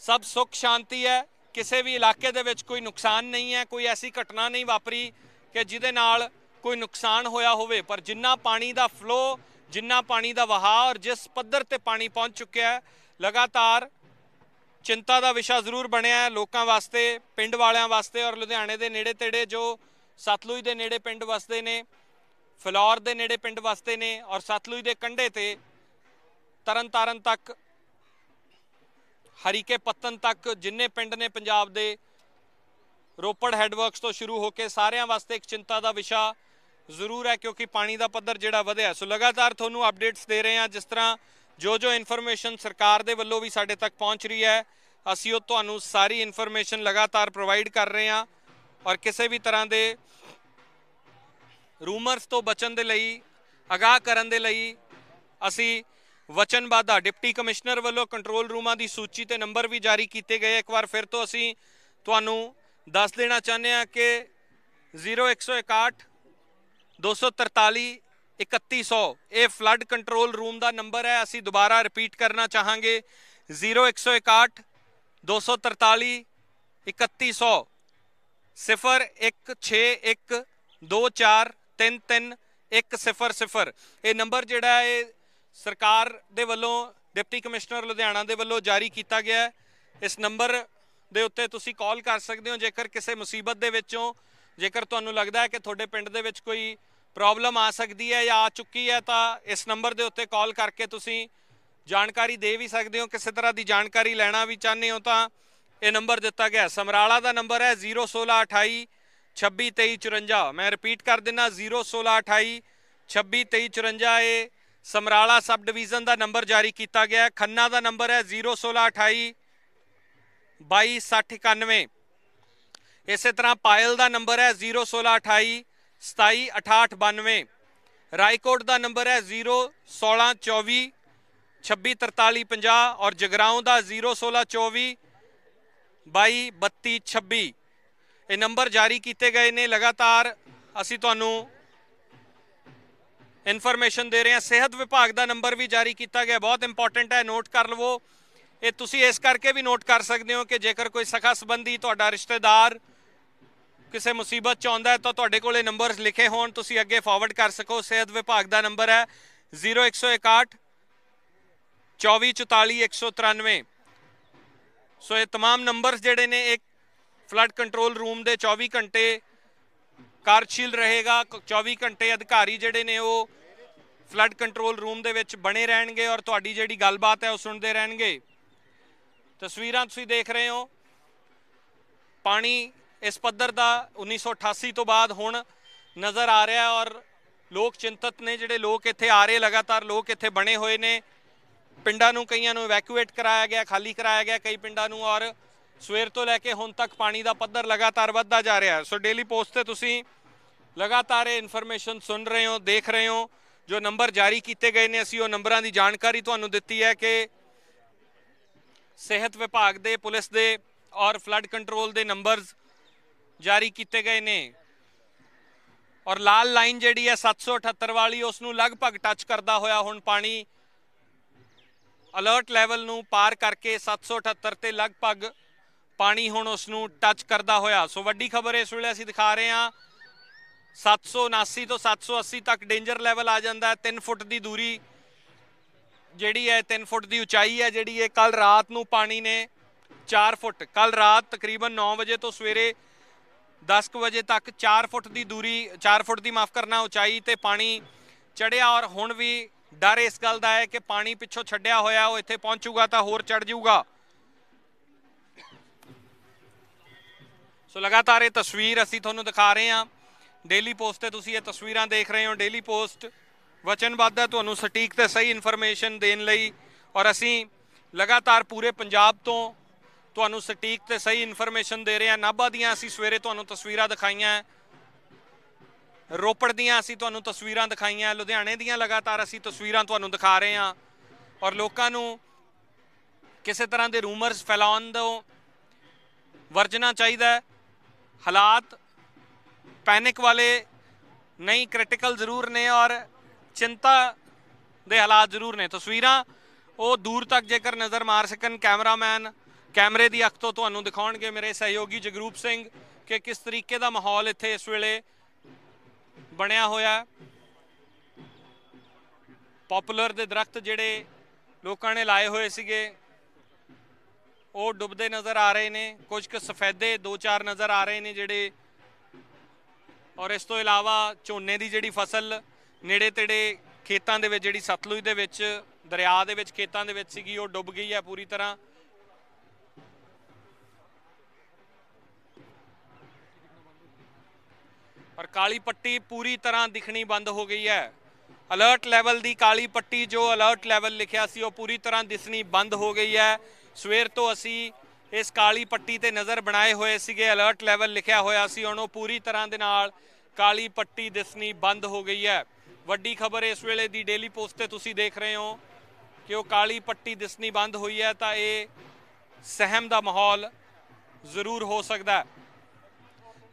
ਸਭ ਸੁੱਖ ਸ਼ਾਂਤੀ ਹੈ ਕਿਸੇ ਵੀ ਇਲਾਕੇ ਦੇ ਵਿੱਚ ਕੋਈ ਨੁਕਸਾਨ ਨਹੀਂ ਹੈ ਕੋਈ ਐਸੀ ਘਟਨਾ ਨਹੀਂ ਵਾਪਰੀ ਕਿ ਜਿਹਦੇ ਨਾਲ ਕੋਈ ਨੁਕਸਾਨ ਹੋਇਆ ਹੋਵੇ ਪਰ ਜਿੰਨਾ ਪਾਣੀ ਦਾ ਫਲੋ ਜਿੰਨਾ ਪਾਣੀ ਦਾ ਵਹਾਅ ਔਰ ਜਿਸ ਪੱਧਰ ਤੇ ਪਾਣੀ ਪਹੁੰਚ ਚੁੱਕਿਆ ਹੈ ਲਗਾਤਾਰ ਚਿੰਤਾ ਦਾ ਵਿਸ਼ਾ ਜ਼ਰੂਰ ਬਣਿਆ ਹੈ ਲੋਕਾਂ ਵਾਸਤੇ ਪਿੰਡ ਵਾਲਿਆਂ ਵਾਸਤੇ ਔਰ ਲੁਧਿਆਣੇ ਦੇ ਨੇੜੇ ਤੇੜੇ ਜੋ ਸਤਲੁਜ ਦੇ ਨੇੜੇ ਪਿੰਡ ਵਸਦੇ ਨੇ ਫਲੌਰ ਦੇ ਨੇੜੇ ਪਿੰਡ ਵਸਦੇ ਨੇ ਔਰ ਸਤਲੁਜ ਦੇ ਕੰਢੇ ਤੇ ਤਰਨਤਾਰਨ ਤੱਕ ਹਰੀਕੇ ਪੱਤਨ ਤੱਕ ਜਿੰਨੇ ਪਿੰਡ ਨੇ ਪੰਜਾਬ ਦੇ ਰੋਪੜ ਹੈਡਵਰਕਸ ਤੋਂ ਸ਼ੁਰੂ ਹੋ ਕੇ ਸਾਰਿਆਂ ਵਾਸਤੇ ਇੱਕ ਚਿੰਤਾ ਦਾ ਵਿਸ਼ਾ ਜ਼ਰੂਰ ਹੈ ਕਿਉਂਕਿ ਪਾਣੀ ਦਾ ਪੱਧਰ ਜਿਹੜਾ ਵਧਿਆ ਸੋ ਲਗਾਤਾਰ ਤੁਹਾਨੂੰ ਅਪਡੇਟਸ ਦੇ ਰਹੇ ਹਾਂ ਜਿਸ ਤਰ੍ਹਾਂ ਜੋ ਜੋ ਇਨਫੋਰਮੇਸ਼ਨ ਸਰਕਾਰ ਦੇ ਵੱਲੋਂ ਵੀ ਸਾਡੇ ਤੱਕ ਪਹੁੰਚ ਰਹੀ ਹੈ ਅਸੀਂ ਉਹ ਤੁਹਾਨੂੰ ਸਾਰੀ ਇਨਫੋਰਮੇਸ਼ਨ ਲਗਾਤਾਰ ਪ੍ਰੋਵਾਈਡ ਕਰ ਰਹੇ ਹਾਂ ਔਰ ਕਿਸੇ ਵੀ ਤਰ੍ਹਾਂ ਦੇ ਰੂਮਰਸ ਤੋਂ ਬਚਣ ਦੇ ਲਈ ਅਗਾਹ ਕਰਨ ਦੇ ਲਈ ਅਸੀਂ ਵਚਨ ਬਾਦਾ ਡਿਪਟੀ ਕਮਿਸ਼ਨਰ ਵੱਲੋਂ ਕੰਟਰੋਲ ਰੂਮਾਂ ਦੀ ਸੂਚੀ ਤੇ ਨੰਬਰ ਵੀ ਜਾਰੀ ਕੀਤੇ ਗਏ ਇੱਕ ਵਾਰ ਫਿਰ ਤੋਂ ਅਸੀਂ ਤੁਹਾਨੂੰ ਦੱਸ ਦੇਣਾ ਚਾਹੁੰਦੇ ਆ ਕਿ 0161 243 3100 ਇਹ ਫਲੱਡ ਕੰਟਰੋਲ ਰੂਮ ਦਾ ਨੰਬਰ ਹੈ ਅਸੀਂ ਦੁਬਾਰਾ ਰਿਪੀਟ ਕਰਨਾ ਚਾਹਾਂਗੇ 0161 243 3100 0161 243 3100 ਇਹ ਨੰਬਰ ਜਿਹੜਾ ਹੈ ਸਰਕਾਰ ਦੇ ਵੱਲੋਂ ਡਿਪਟੀ ਕਮਿਸ਼ਨਰ ਲੁਧਿਆਣਾ ਦੇ ਵੱਲੋਂ ਜਾਰੀ ਕੀਤਾ ਗਿਆ ਇਸ ਨੰਬਰ ਦੇ ਉੱਤੇ ਤੁਸੀਂ ਕਾਲ ਕਰ ਸਕਦੇ ਹੋ ਜੇਕਰ ਕਿਸੇ ਮੁਸੀਬਤ ਦੇ ਵਿੱਚੋਂ ਜੇਕਰ ਤੁਹਾਨੂੰ ਲੱਗਦਾ ਹੈ ਕਿ ਤੁਹਾਡੇ ਪਿੰਡ ਦੇ ਵਿੱਚ ਕੋਈ ਪ੍ਰੋਬਲਮ ਆ ਸਕਦੀ ਹੈ ਜਾਂ ਆ ਚੁੱਕੀ ਹੈ ਤਾਂ ਇਸ ਨੰਬਰ ਦੇ ਉੱਤੇ ਕਾਲ ਕਰਕੇ ਤੁਸੀਂ ਜਾਣਕਾਰੀ ਦੇ ਵੀ ਸਕਦੇ ਹੋ ਕਿਸੇ ਤਰ੍ਹਾਂ ਦੀ ਜਾਣਕਾਰੀ ਲੈਣਾ ਵੀ ਚਾਹੁੰਦੇ ਹੋ ਤਾਂ ਇਹ ਨੰਬਰ ਦਿੱਤਾ ਗਿਆ ਸਮਰਾਲਾ ਦਾ ਨੰਬਰ ਹੈ 01628 262354 ਮੈਂ ਰਿਪੀਟ ਕਰ ਦਿੰਦਾ 01628 262354 ਇਹ ਸਮਰਾਲਾ ਸਬ ਡਿਵੀਜ਼ਨ ਦਾ ਨੰਬਰ ਜਾਰੀ ਕੀਤਾ ਗਿਆ ਹੈ ਖੰਨਾ ਦਾ ਨੰਬਰ ਹੈ 01628 226091 ਇਸੇ ਤਰ੍ਹਾਂ ਪਾਇਲ ਦਾ ਨੰਬਰ ਹੈ 01628 278892 ਰਾਏਕੋਟ ਦਾ ਨੰਬਰ ਹੈ 01624 264350 ਔਰ ਜਗਰਾਉਂ ਦਾ 01624 223226 ਇਹ ਨੰਬਰ ਜਾਰੀ ਕੀਤੇ ਗਏ ਨੇ ਲਗਾਤਾਰ ਅਸੀਂ ਤੁਹਾਨੂੰ ਇਨਫੋਰਮੇਸ਼ਨ ਦੇ ਰਹੇ ਹਾਂ ਸਿਹਤ ਵਿਭਾਗ ਦਾ ਨੰਬਰ ਵੀ ਜਾਰੀ ਕੀਤਾ ਗਿਆ ਬਹੁਤ ਇੰਪੋਰਟੈਂਟ ਹੈ ਨੋਟ ਕਰ ਲਵੋ ਇਹ ਤੁਸੀਂ ਇਸ ਕਰਕੇ ਵੀ ਨੋਟ ਕਰ ਸਕਦੇ ਹੋ ਕਿ ਜੇਕਰ ਕੋਈ ਸਖਾ ਸੰਬੰਧੀ ਤੁਹਾਡਾ ਰਿਸ਼ਤੇਦਾਰ ਕਿਸੇ ਮੁਸੀਬਤ ਚ ਆਉਂਦਾ ਹੈ ਤਾਂ ਤੁਹਾਡੇ ਕੋਲੇ ਨੰਬਰ ਲਿਖੇ ਹੋਣ ਤੁਸੀਂ ਅੱਗੇ ਫਾਰਵਰਡ ਕਰ ਸਕੋ ਸਿਹਤ ਵਿਭਾਗ ਦਾ ਨੰਬਰ ਹੈ 0161 2444193 ਸੋ ਇਹ तमाम ਨੰਬਰਸ ਜਿਹੜੇ ਨੇ ਇੱਕ ਫਲੱਡ ਕੰਟਰੋਲ ਰੂਮ ਦੇ 24 ਘੰਟੇ ਕਾਰਜਸ਼ੀਲ ਰਹੇਗਾ 24 ਘੰਟੇ ਅਧਿਕਾਰੀ ਜਿਹੜੇ ਨੇ ਉਹ ਫਲੱਡ ਕੰਟਰੋਲ ਰੂਮ ਦੇ ਵਿੱਚ ਬਣੇ ਰਹਿਣਗੇ ਔਰ ਤੁਹਾਡੀ ਜਿਹੜੀ ਗੱਲਬਾਤ ਹੈ ਉਹ ਸੁਣਦੇ ਰਹਿਣਗੇ ਤਸਵੀਰਾਂ ਤੁਸੀਂ ਦੇਖ ਰਹੇ ਹੋ ਪਾਣੀ ਇਸ ਪੱਧਰ ਦਾ 1988 ਤੋਂ ਬਾਅਦ ਹੁਣ ਨਜ਼ਰ ਆ ਰਿਹਾ ਔਰ ਲੋਕ ਚਿੰਤਤ ਨੇ ਜਿਹੜੇ ਲੋਕ ਇੱਥੇ ਆ ਰਹੇ ਲਗਾਤਾਰ ਲੋਕ ਇੱਥੇ ਬਣੇ ਹੋਏ ਨੇ ਪਿੰਡਾਂ ਨੂੰ ਕਈਆਂ ਨੂੰ ਇਵੈਕੂਏਟ ਕਰਾਇਆ ਗਿਆ ਖਾਲੀ ਕਰਾਇਆ ਗਿਆ ਕਈ ਪਿੰਡਾਂ ਨੂੰ ਔਰ ਸਵੇਰ ਤੋਂ ਲੈ ਕੇ ਹੁਣ ਤੱਕ ਪਾਣੀ ਦਾ ਪੱਧਰ ਲਗਾਤਾਰ ਵੱਧਦਾ ਜਾ ਰਿਹਾ ਸੋ ਡੇਲੀ ਪੋਸਟ ਤੇ ਤੁਸੀਂ ਲਗਾਤਾਰ ਇਹ ਇਨਫੋਰਮੇਸ਼ਨ ਸੁਣ ਰਹੇ ਹੋ ਦੇਖ ਰਹੇ ਹੋ ਜੋ ਨੰਬਰ ਜਾਰੀ ਕੀਤੇ ਗਏ ਨੇ ਅਸੀਂ ਉਹ ਨੰਬਰਾਂ ਦੀ ਜਾਣਕਾਰੀ ਤੁਹਾਨੂੰ ਦਿੱਤੀ ਹੈ ਕਿ ਸਿਹਤ ਵਿਭਾਗ ਦੇ ਪੁਲਿਸ ਦੇ ਔਰ ਫਲੱਡ ਕੰਟਰੋਲ ਦੇ ਨੰਬਰਸ ਜਾਰੀ ਕੀਤੇ ਗਏ ਨੇ ਔਰ ਲਾਲ ਲਾਈਨ ਜਿਹੜੀ ਹੈ 778 ਵਾਲੀ ਉਸ ਨੂੰ ਲਗਭਗ ਟੱਚ ਕਰਦਾ ਹੋਇਆ ਹੁਣ ਪਾਣੀ ਅਲਰਟ ਲੈਵਲ ਨੂੰ ਪਾਰ ਕਰਕੇ 778 ਤੇ ਲਗਭਗ ਪਾਣੀ ਹੁਣ ਉਸ ਨੂੰ ਟੱਚ ਕਰਦਾ ਹੋਇਆ ਸੋ ਵੱਡੀ ਖਬਰ ਇਸ ਵੇਲੇ ਅਸੀਂ ਦਿਖਾ ਰਹੇ ਹਾਂ 779 ਤੋਂ 780 ਤੱਕ ਡੇਂਜਰ ਲੈਵਲ ਆ ਜਾਂਦਾ ਹੈ 3 ਫੁੱਟ ਦੀ ਦੂਰੀ ਜਿਹੜੀ ਹੈ 3 ਫੁੱਟ ਦੀ ਉਚਾਈ ਹੈ ਜਿਹੜੀ ਇਹ ਕੱਲ ਰਾਤ ਨੂੰ ਪਾਣੀ ਨੇ 4 ਫੁੱਟ ਕੱਲ ਰਾਤ ਤਕਰੀਬਨ 9 ਵਜੇ ਤੋਂ ਸਵੇਰੇ 10 ਵਜੇ ਤੱਕ 4 ਫੁੱਟ ਦੀ ਦੂਰੀ 4 ਫੁੱਟ ਦੀ ਮਾਫ ਕਰਨਾ ਉਚਾਈ ਤੇ ਪਾਣੀ ਚੜਿਆ ਔਰ ਹੁਣ ਵੀ ਡਰ ਇਸ ਗੱਲ ਦਾ ਹੈ ਕਿ ਪਾਣੀ ਪਿੱਛੋਂ ਛੱਡਿਆ ਹੋਇਆ ਉਹ ਇੱਥੇ ਪਹੁੰਚੂਗਾ ਤਾਂ ਹੋਰ ਚੜ ਜਾਊਗਾ ਸੋ ਲਗਾਤਾਰ ਇਹ ਤਸਵੀਰ ਅਸੀਂ ਤੁਹਾਨੂੰ ਦਿਖਾ ਰਹੇ ਹਾਂ ਡੇਲੀ ਪੋਸਟ ਤੇ ਤੁਸੀਂ ਇਹ ਤਸਵੀਰਾਂ ਦੇਖ ਰਹੇ ਹੋ ਡੇਲੀ ਪੋਸਟ ਵਚਨਬੱਧ ਹੈ ਤੁਹਾਨੂੰ ਸਟੀਕ ਤੇ ਸਹੀ ਇਨਫੋਰਮੇਸ਼ਨ ਦੇਣ ਲਈ ਔਰ ਅਸੀਂ ਲਗਾਤਾਰ ਪੂਰੇ ਪੰਜਾਬ ਤੋਂ ਤੁਹਾਨੂੰ ਸਟੀਕ ਤੇ ਸਹੀ ਇਨਫੋਰਮੇਸ਼ਨ ਦੇ ਰਹੇ ਹਾਂ ਨਾਭਾ ਦੀਆਂ ਅਸੀਂ ਸਵੇਰੇ ਤੁਹਾਨੂੰ ਤਸਵੀਰਾਂ ਦਿਖਾਈਆਂ ਰੋਪੜ ਦੀਆਂ ਅਸੀਂ ਤੁਹਾਨੂੰ ਤਸਵੀਰਾਂ ਦਿਖਾਈਆਂ ਲੁਧਿਆਣੇ ਦੀਆਂ ਲਗਾਤਾਰ ਅਸੀਂ ਤਸਵੀਰਾਂ ਤੁਹਾਨੂੰ ਦਿਖਾ ਰਹੇ ਹਾਂ ਔਰ ਲੋਕਾਂ ਨੂੰ ਕਿਸੇ ਤਰ੍ਹਾਂ ਦੇ ਰੂਮਰਸ ਫੈਲਾਉਣ ਤੋਂ ਵਰਜਣਾ ਚਾਹੀਦਾ ਹਾਲਾਤ ਪੈਨਿਕ ਵਾਲੇ ਨਹੀਂ ਕ੍ਰਿਟੀਕਲ ਜ਼ਰੂਰ ਨੇ ਔਰ ਚਿੰਤਾ ਦੇ ਹਾਲਾਤ ਜ਼ਰੂਰ ਨੇ ਤਸਵੀਰਾਂ ਉਹ ਦੂਰ ਤੱਕ ਜੇਕਰ ਨਜ਼ਰ ਮਾਰ ਸਕਣ ਕੈਮਰਾਮੈਨ ਕੈਮਰੇ ਦੀ ਅੱਖ ਤੋਂ ਤੁਹਾਨੂੰ ਦਿਖਾਉਣਗੇ ਮੇਰੇ ਸਹਿਯੋਗੀ ਜਗਰੂਪ ਸਿੰਘ ਕਿ ਕਿਸ ਤਰੀਕੇ ਦਾ ਮਾਹੌਲ ਇੱਥੇ ਇਸ ਵੇਲੇ ਬਣਿਆ ਹੋਇਆ ਪਪੂਲਰ ਦੇ ਦਰਖਤ ਜਿਹੜੇ ਲੋਕਾਂ ਨੇ ਲਾਏ ਹੋਏ ਸੀਗੇ ਉਹ ਡੁੱਬਦੇ ਨਜ਼ਰ ਆ ਰਹੇ ਨੇ ਕੁਝ ਕੁ ਸਫੈਦੇ ਦੋ ਚਾਰ ਨਜ਼ਰ ਆ ਰਹੇ ਨੇ ਜਿਹੜੇ ਔਰ ਇਸ ਤੋਂ ਇਲਾਵਾ ਝੋਨੇ ਦੀ ਜਿਹੜੀ ਫਸਲ ਨੇੜੇ ਤੇੜੇ ਖੇਤਾਂ ਦੇ ਵਿੱਚ ਜਿਹੜੀ ਸਤਲੁਜ ਦੇ ਵਿੱਚ ਦਰਿਆ ਦੇ ਵਿੱਚ ਖੇਤਾਂ ਦੇ ਵਿੱਚ ਸੀਗੀ ਉਹ ਡੁੱਬ ਗਈ ਹੈ ਪੂਰੀ ਤਰ੍ਹਾਂ ਔਰ ਕਾਲੀ ਪੱਟੀ ਪੂਰੀ ਤਰ੍ਹਾਂ ਦਿਖਣੀ ਬੰਦ ਹੋ ਗਈ ਹੈ ਅਲਰਟ ਲੈਵਲ ਦੀ ਕਾਲੀ ਪੱਟੀ ਜੋ ਅਲਰਟ ਲੈਵਲ ਲਿਖਿਆ ਸੀ ਉਹ ਪੂਰੀ ਤਰ੍ਹਾਂ ਦਿਸਣੀ ਬੰਦ ਹੋ ਗਈ ਹੈ ਸਵੇਰ ਤੋਂ ਅਸੀਂ ਇਸ ਕਾਲੀ ਪੱਟੀ ਤੇ ਨਜ਼ਰ ਬਣਾਏ ਹੋਏ ਸੀਗੇ ਅਲਰਟ ਲੈਵਲ ਲਿਖਿਆ ਹੋਇਆ ਸੀ ਹੁਣ ਉਹ ਪੂਰੀ ਤਰ੍ਹਾਂ ਦੇ ਨਾਲ ਕਾਲੀ ਪੱਟੀ ਦਿਸਣੀ ਬੰਦ ਹੋ ਗਈ ਹੈ ਵੱਡੀ ਖਬਰ ਇਸ ਵੇਲੇ ਦੀ ਡੇਲੀ ਪੋਸਟ ਤੇ ਤੁਸੀਂ ਦੇਖ ਰਹੇ ਹੋ ਕਿ ਉਹ ਕਾਲੀ ਪੱਟੀ ਦਿਸਣੀ ਬੰਦ ਹੋਈ ਹੈ ਤਾਂ ਇਹ ਸਹਿਮ ਦਾ ਮਾਹੌਲ ਜ਼ਰੂਰ ਹੋ ਸਕਦਾ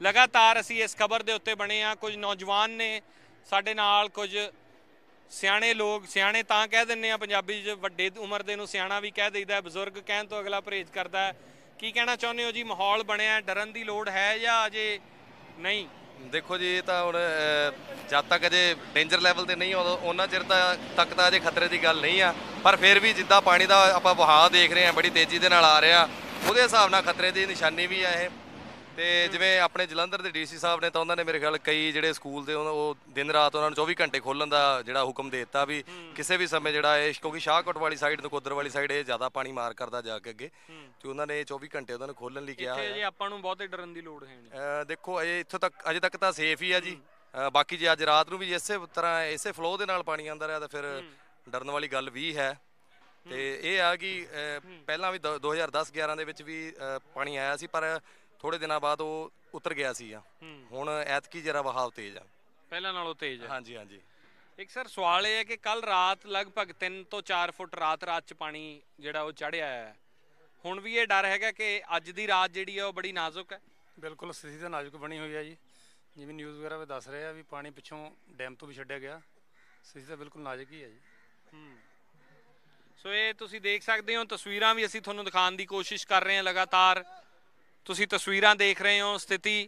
ਲਗਾਤਾਰ ਅਸੀਂ ਇਸ ਖਬਰ ਦੇ ਉੱਤੇ ਬਣੇ ਆ ਕੁਝ ਨੌਜਵਾਨ ਨੇ ਸਾਡੇ ਨਾਲ ਕੁਝ ਸਿਆਣੇ ਲੋਕ ਸਿਆਣੇ ਤਾਂ ਕਹਿ ਦਿੰਨੇ ਆ ਪੰਜਾਬੀ 'ਚ ਵੱਡੇ ਉਮਰ ਦੇ ਨੂੰ ਸਿਆਣਾ ਵੀ ਕਹਿ ਦਈਦਾ ਬਜ਼ੁਰਗ ਕਹਿਣ ਤੋਂ ਅਗਲਾ ਪਰਹੇਜ਼ ਕਰਦਾ ਕੀ ਕਹਿਣਾ ਚਾਹੁੰਦੇ ਹੋ ਜੀ ਮਾਹੌਲ ਬਣਿਆ ਡਰਨ ਦੀ ਲੋੜ ਹੈ ਜਾਂ ਅਜੇ ਨਹੀਂ ਦੇਖੋ ਜੀ ਇਹ ਤਾਂ ਹੁਣ ਜਦ ਤੱਕ ਅਜੇ ਡੇਂਜਰ ਲੈਵਲ ਤੇ ਨਹੀਂ ਉਹਨਾਂ ਚਿਰ ਤਾਂ ਤੱਕ ਤਾਂ ਅਜੇ ਖਤਰੇ ਦੀ ਗੱਲ ਨਹੀਂ ਆ ਪਰ ਫਿਰ ਵੀ ਜਿੱਦਾਂ ਪਾਣੀ ਦਾ ਆਪਾਂ ਵਹਾਅ ਦੇਖ ਰਹੇ ਆ ਬੜੀ ਤੇਜ਼ੀ ਦੇ ਨਾਲ ਆ ਰਿਹਾ ਉਹਦੇ ਹਿਸਾਬ ਨਾਲ ਖਤਰੇ ਦੀ ਨਿਸ਼ਾਨੀ ਵੀ ਆ ਇਹ ਤੇ ਜਿਵੇਂ ਆਪਣੇ ਜਲੰਧਰ ਦੇ ਡੀਸੀ ਸਾਹਿਬ ਨੇ ਤਾਂ ਉਹਨਾਂ ਨੇ ਮੇਰੇ ਖਿਆਲ ਕਈ ਜਿਹੜੇ ਸਕੂਲ ਦੇ ਉਹ ਦਿਨ ਰਾਤ ਉਹਨਾਂ ਨੂੰ 24 ਘੰਟੇ ਖੋਲਣ ਦਾ ਜਿਹੜਾ ਹੁਕਮ ਦੇ ਦਿੱਤਾ ਵੀ ਕਿਸੇ ਵੀ ਸਮੇਂ ਜਿਹੜਾ ਇਹ ਕਿਉਂਕਿ ਸ਼ਾਹਕੋਟ ਵਾਲੀ ਸਾਈਡ ਕੋਦਰ ਵਾਲੀ ਸਾਈਡ ਇਹ ਜ਼ਿਆਦਾ ਪਾਣੀ ਮਾਰ ਕਰਦਾ ਜਾ ਕੇ ਅੱਗੇ ਤੇ ਉਹਨਾਂ ਨੇ 24 ਘੰਟੇ ਉਹਨਾਂ ਨੂੰ ਖੋਲਣ ਲਈ ਕਿਹਾ ਹੈ ਜੀ ਆਪਾਂ ਨੂੰ ਬਹੁਤੇ ਡਰਨ ਦੀ ਲੋੜ ਹੈ ਨਹੀਂ ਦੇਖੋ ਇਹ ਇੱਥੋਂ ਤੱਕ ਅਜੇ ਤੱਕ ਤਾਂ ਸੇਫ ਹੀ ਆ ਜੀ ਬਾਕੀ ਜੇ ਅੱਜ ਰਾਤ ਨੂੰ ਵੀ ਇਸੇ ਤਰ੍ਹਾਂ ਇਸੇ ਫਲੋ ਦੇ ਨਾਲ ਪਾਣੀ ਆਂਦਾ ਰਿਹਾ ਤਾਂ ਫਿਰ ਡਰਨ ਵਾਲੀ ਗੱਲ ਵੀ ਹੈ ਤੇ ਇਹ ਆ ਕਿ ਪਹਿਲਾਂ ਵੀ 2010 11 ਦੇ ਵਿੱਚ ਵੀ ਪਾਣੀ ਆਇਆ ਸੀ ਪਰ ਥੋੜੇ ਦਿਨਾਂ ਬਾਅਦ ਉਹ ਉਤਰ ਗਿਆ ਸੀ ਹੁਣ ਐਤਕੀ ਜਰਾ ਵਹਾਵ ਤੇਜ਼ ਆ ਪਹਿਲਾਂ ਨਾਲੋਂ ਤੇਜ਼ ਆ ਹਾਂਜੀ ਹਾਂਜੀ ਇੱਕ ਸਰ ਸਵਾਲ ਇਹ ਹੈ ਕਿ ਕੱਲ ਰਾਤ ਲਗਭਗ 3 ਤੋਂ 4 ਫੁੱਟ ਰਾਤ ਰਾਤ ਚ ਪਾਣੀ ਜਿਹੜਾ ਉਹ ਚੜਿਆ ਹੈ ਹੁਣ ਵੀ ਇਹ ਡਰ ਹੈਗਾ ਕਿ ਅੱਜ ਦੀ ਰਾਤ ਜਿਹੜੀ ਹੈ ਉਹ ਬੜੀ ਨਾਜ਼ੁਕ ਹੈ ਬਿਲਕੁਲ ਸਥਿਤੀ ਤਾਂ ਨਾਜ਼ੁਕ ਬਣੀ ਹੋਈ ਹੈ ਜੀ ਜਿਵੇਂ ਨਿਊਜ਼ ਵਗੈਰਾ ਵਿੱਚ ਦੱਸ ਰਹੇ ਆ ਵੀ ਪਾਣੀ ਪਿੱਛੋਂ ਡੈਮ ਤੋਂ ਵੀ ਛੱਡਿਆ ਗਿਆ ਸਥਿਤੀ ਤਾਂ ਬਿਲਕੁਲ ਨਾਜ਼ੁਕ ਹੀ ਹੈ ਜੀ ਹੂੰ ਸੋ ਇਹ ਤੁਸੀਂ ਦੇਖ ਸਕਦੇ ਹੋ ਤਸਵੀਰਾਂ ਵੀ ਅਸੀਂ ਤੁਹਾਨੂੰ ਦਿਖਾਉਣ ਦੀ ਕੋਸ਼ਿਸ਼ ਕਰ ਰਹੇ ਹਾਂ ਲਗਾਤਾਰ ਤੁਸੀਂ ਤਸਵੀਰਾਂ ਦੇਖ ਰਹੇ ਹੋ ਸਥਿਤੀ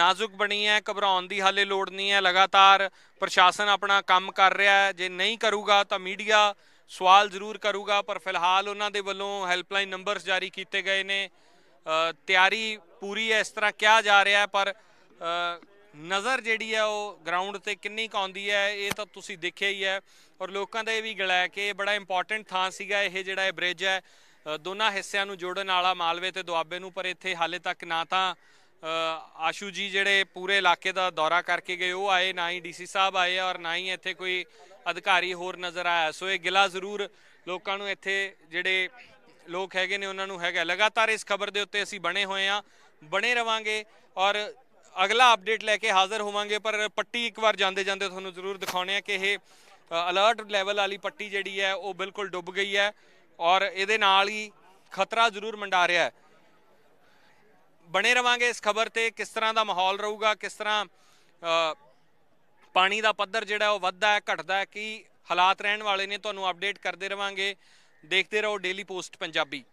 ਨਾਜ਼ੁਕ ਬਣੀ ਹੈ ਘਬਰਾਉਣ ਦੀ ਹਾਲੇ ਲੋੜ ਨਹੀਂ ਹੈ ਲਗਾਤਾਰ ਪ੍ਰਸ਼ਾਸਨ ਆਪਣਾ ਕੰਮ ਕਰ ਰਿਹਾ ਹੈ ਜੇ ਨਹੀਂ ਕਰੂਗਾ ਤਾਂ ਮੀਡੀਆ ਸਵਾਲ ਜ਼ਰੂਰ ਕਰੂਗਾ ਪਰ ਫਿਲਹਾਲ ਉਹਨਾਂ ਦੇ ਵੱਲੋਂ ਹੈਲਪਲਾਈਨ ਨੰਬਰਸ ਜਾਰੀ ਕੀਤੇ ਗਏ ਨੇ ਤਿਆਰੀ ਪੂਰੀ ਹੈ ਇਸ ਤਰ੍ਹਾਂ ਕਿਹਾ ਜਾ ਰਿਹਾ ਹੈ ਪਰ ਨਜ਼ਰ ਜਿਹੜੀ ਹੈ ਉਹ ਗਰਾਊਂਡ ਤੇ ਕਿੰਨੀ ਕਾਉਂਦੀ ਆਉਂਦੀ ਹੈ ਇਹ ਤਾਂ ਤੁਸੀਂ ਦੇਖਿਆ ਹੀ ਹੈ ਔਰ ਲੋਕਾਂ ਦਾ ਇਹ ਵੀ ਗਲਾ ਹੈ ਕਿ ਇਹ ਬੜਾ ਇੰਪੋਰਟੈਂਟ ਥਾਂ ਸੀਗਾ ਇਹ ਜਿਹੜਾ ਇਹ ਬ੍ਰਿਜ ਹੈ ਦੋਨਾਂ ਹਿੱਸਿਆਂ ਨੂੰ ਜੋੜਨ ਵਾਲਾ ਮਾਲਵੇ ਤੇ ਦੁਆਬੇ ਨੂੰ ਪਰ ਇੱਥੇ ਹਾਲੇ ਤੱਕ ਨਾ ਤਾਂ ਆਸ਼ੂ ਜੀ ਜਿਹੜੇ ਪੂਰੇ ਇਲਾਕੇ ਦਾ ਦੌਰਾ ਕਰਕੇ ਗਏ ਉਹ ਆਏ ਨਾ ਹੀ ਡੀਸੀ ਸਾਹਿਬ ਆਏ ਔਰ ਨਾ ਹੀ ਇੱਥੇ ਕੋਈ ਅਧਿਕਾਰੀ ਹੋਰ ਨਜ਼ਰ ਆਇਆ ਸੋ ਇਹ ਗਿਲਾ ਜ਼ਰੂਰ ਲੋਕਾਂ ਨੂੰ ਇੱਥੇ ਜਿਹੜੇ ਲੋਕ ਹੈਗੇ ਨੇ ਉਹਨਾਂ ਨੂੰ ਹੈਗਾ ਲਗਾਤਾਰ ਇਸ ਖਬਰ ਦੇ ਉੱਤੇ ਅਸੀਂ ਬਣੇ ਹੋਏ ਆ ਬਣੇ ਰਵਾਂਗੇ ਔਰ ਅਗਲਾ ਅਪਡੇਟ ਲੈ ਕੇ ਹਾਜ਼ਰ ਹੋਵਾਂਗੇ ਪਰ ਪੱਟੀ ਇੱਕ ਵਾਰ ਜਾਂਦੇ ਜਾਂਦੇ ਤੁਹਾਨੂੰ ਜ਼ਰੂਰ ਦਿਖਾਉਣੇ ਆ ਕਿ ਇਹ ਅਲਰਟ ਲੈਵਲ ਵਾਲੀ ਪੱਟੀ ਜਿਹੜੀ ਹੈ ਉਹ ਬਿਲਕੁਲ ਡੁੱਬ ਗਈ ਹੈ ਔਰ ਇਹਦੇ ਨਾਲ ਹੀ ਖਤਰਾ ਜ਼ਰੂਰ ਮੰਡਾ ਰਿਹਾ ਹੈ ਬਣੇ ਰਵਾਂਗੇ ਇਸ ਖਬਰ ਤੇ ਕਿਸ ਤਰ੍ਹਾਂ ਦਾ ਮਾਹੌਲ ਰਹੂਗਾ ਕਿਸ ਤਰ੍ਹਾਂ ਪਾਣੀ ਦਾ ਪੱਧਰ ਜਿਹੜਾ ਉਹ ਵੱਧਦਾ ਹੈ ਘਟਦਾ ਹੈ ਕੀ ਹਾਲਾਤ ਰਹਿਣ ਵਾਲੇ ਨੇ ਤੁਹਾਨੂੰ ਅਪਡੇਟ ਕਰਦੇ ਰਵਾਂਗੇ ਦੇਖਦੇ ਰਹੋ ਡੇਲੀ ਪੋਸਟ ਪੰਜਾਬੀ